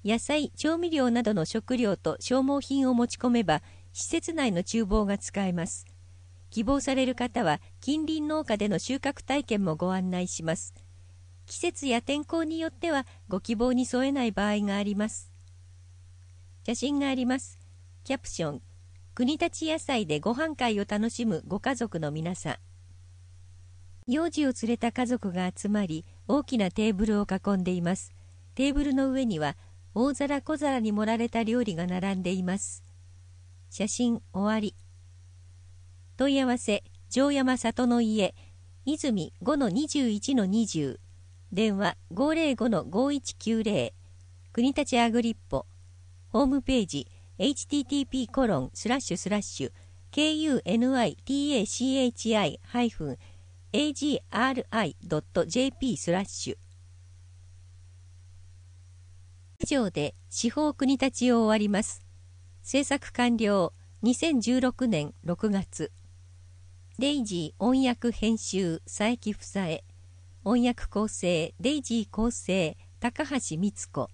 野菜、調味料などの食料と消耗品を持ち込めば施設内の厨房が使えます。希望される方は近隣農家での収穫体験もご案内します。季節や天候によってはご希望に添えない場合があります。写真があります。キャプション、国立野菜でご飯会を楽しむご家族の皆さん。幼児を連れた家族が集まり、大きなテーブルを囲んでいます。テーブルの上には、大皿小皿に盛られた料理が並んでいます。写真終わり。問い合わせ、城山里の家、泉5-21-20のの、電話505-5190、国立アグリッポ、ホームページ http コロンスラッシュスラッシュ kunitachi-agri.jp スラッシュ以上で司法国立を終わります。制作完了2016年6月デイジー音訳編集佐伯房江音訳構成デイジー構成高橋光子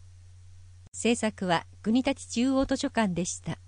制作は国立中央図書館でした。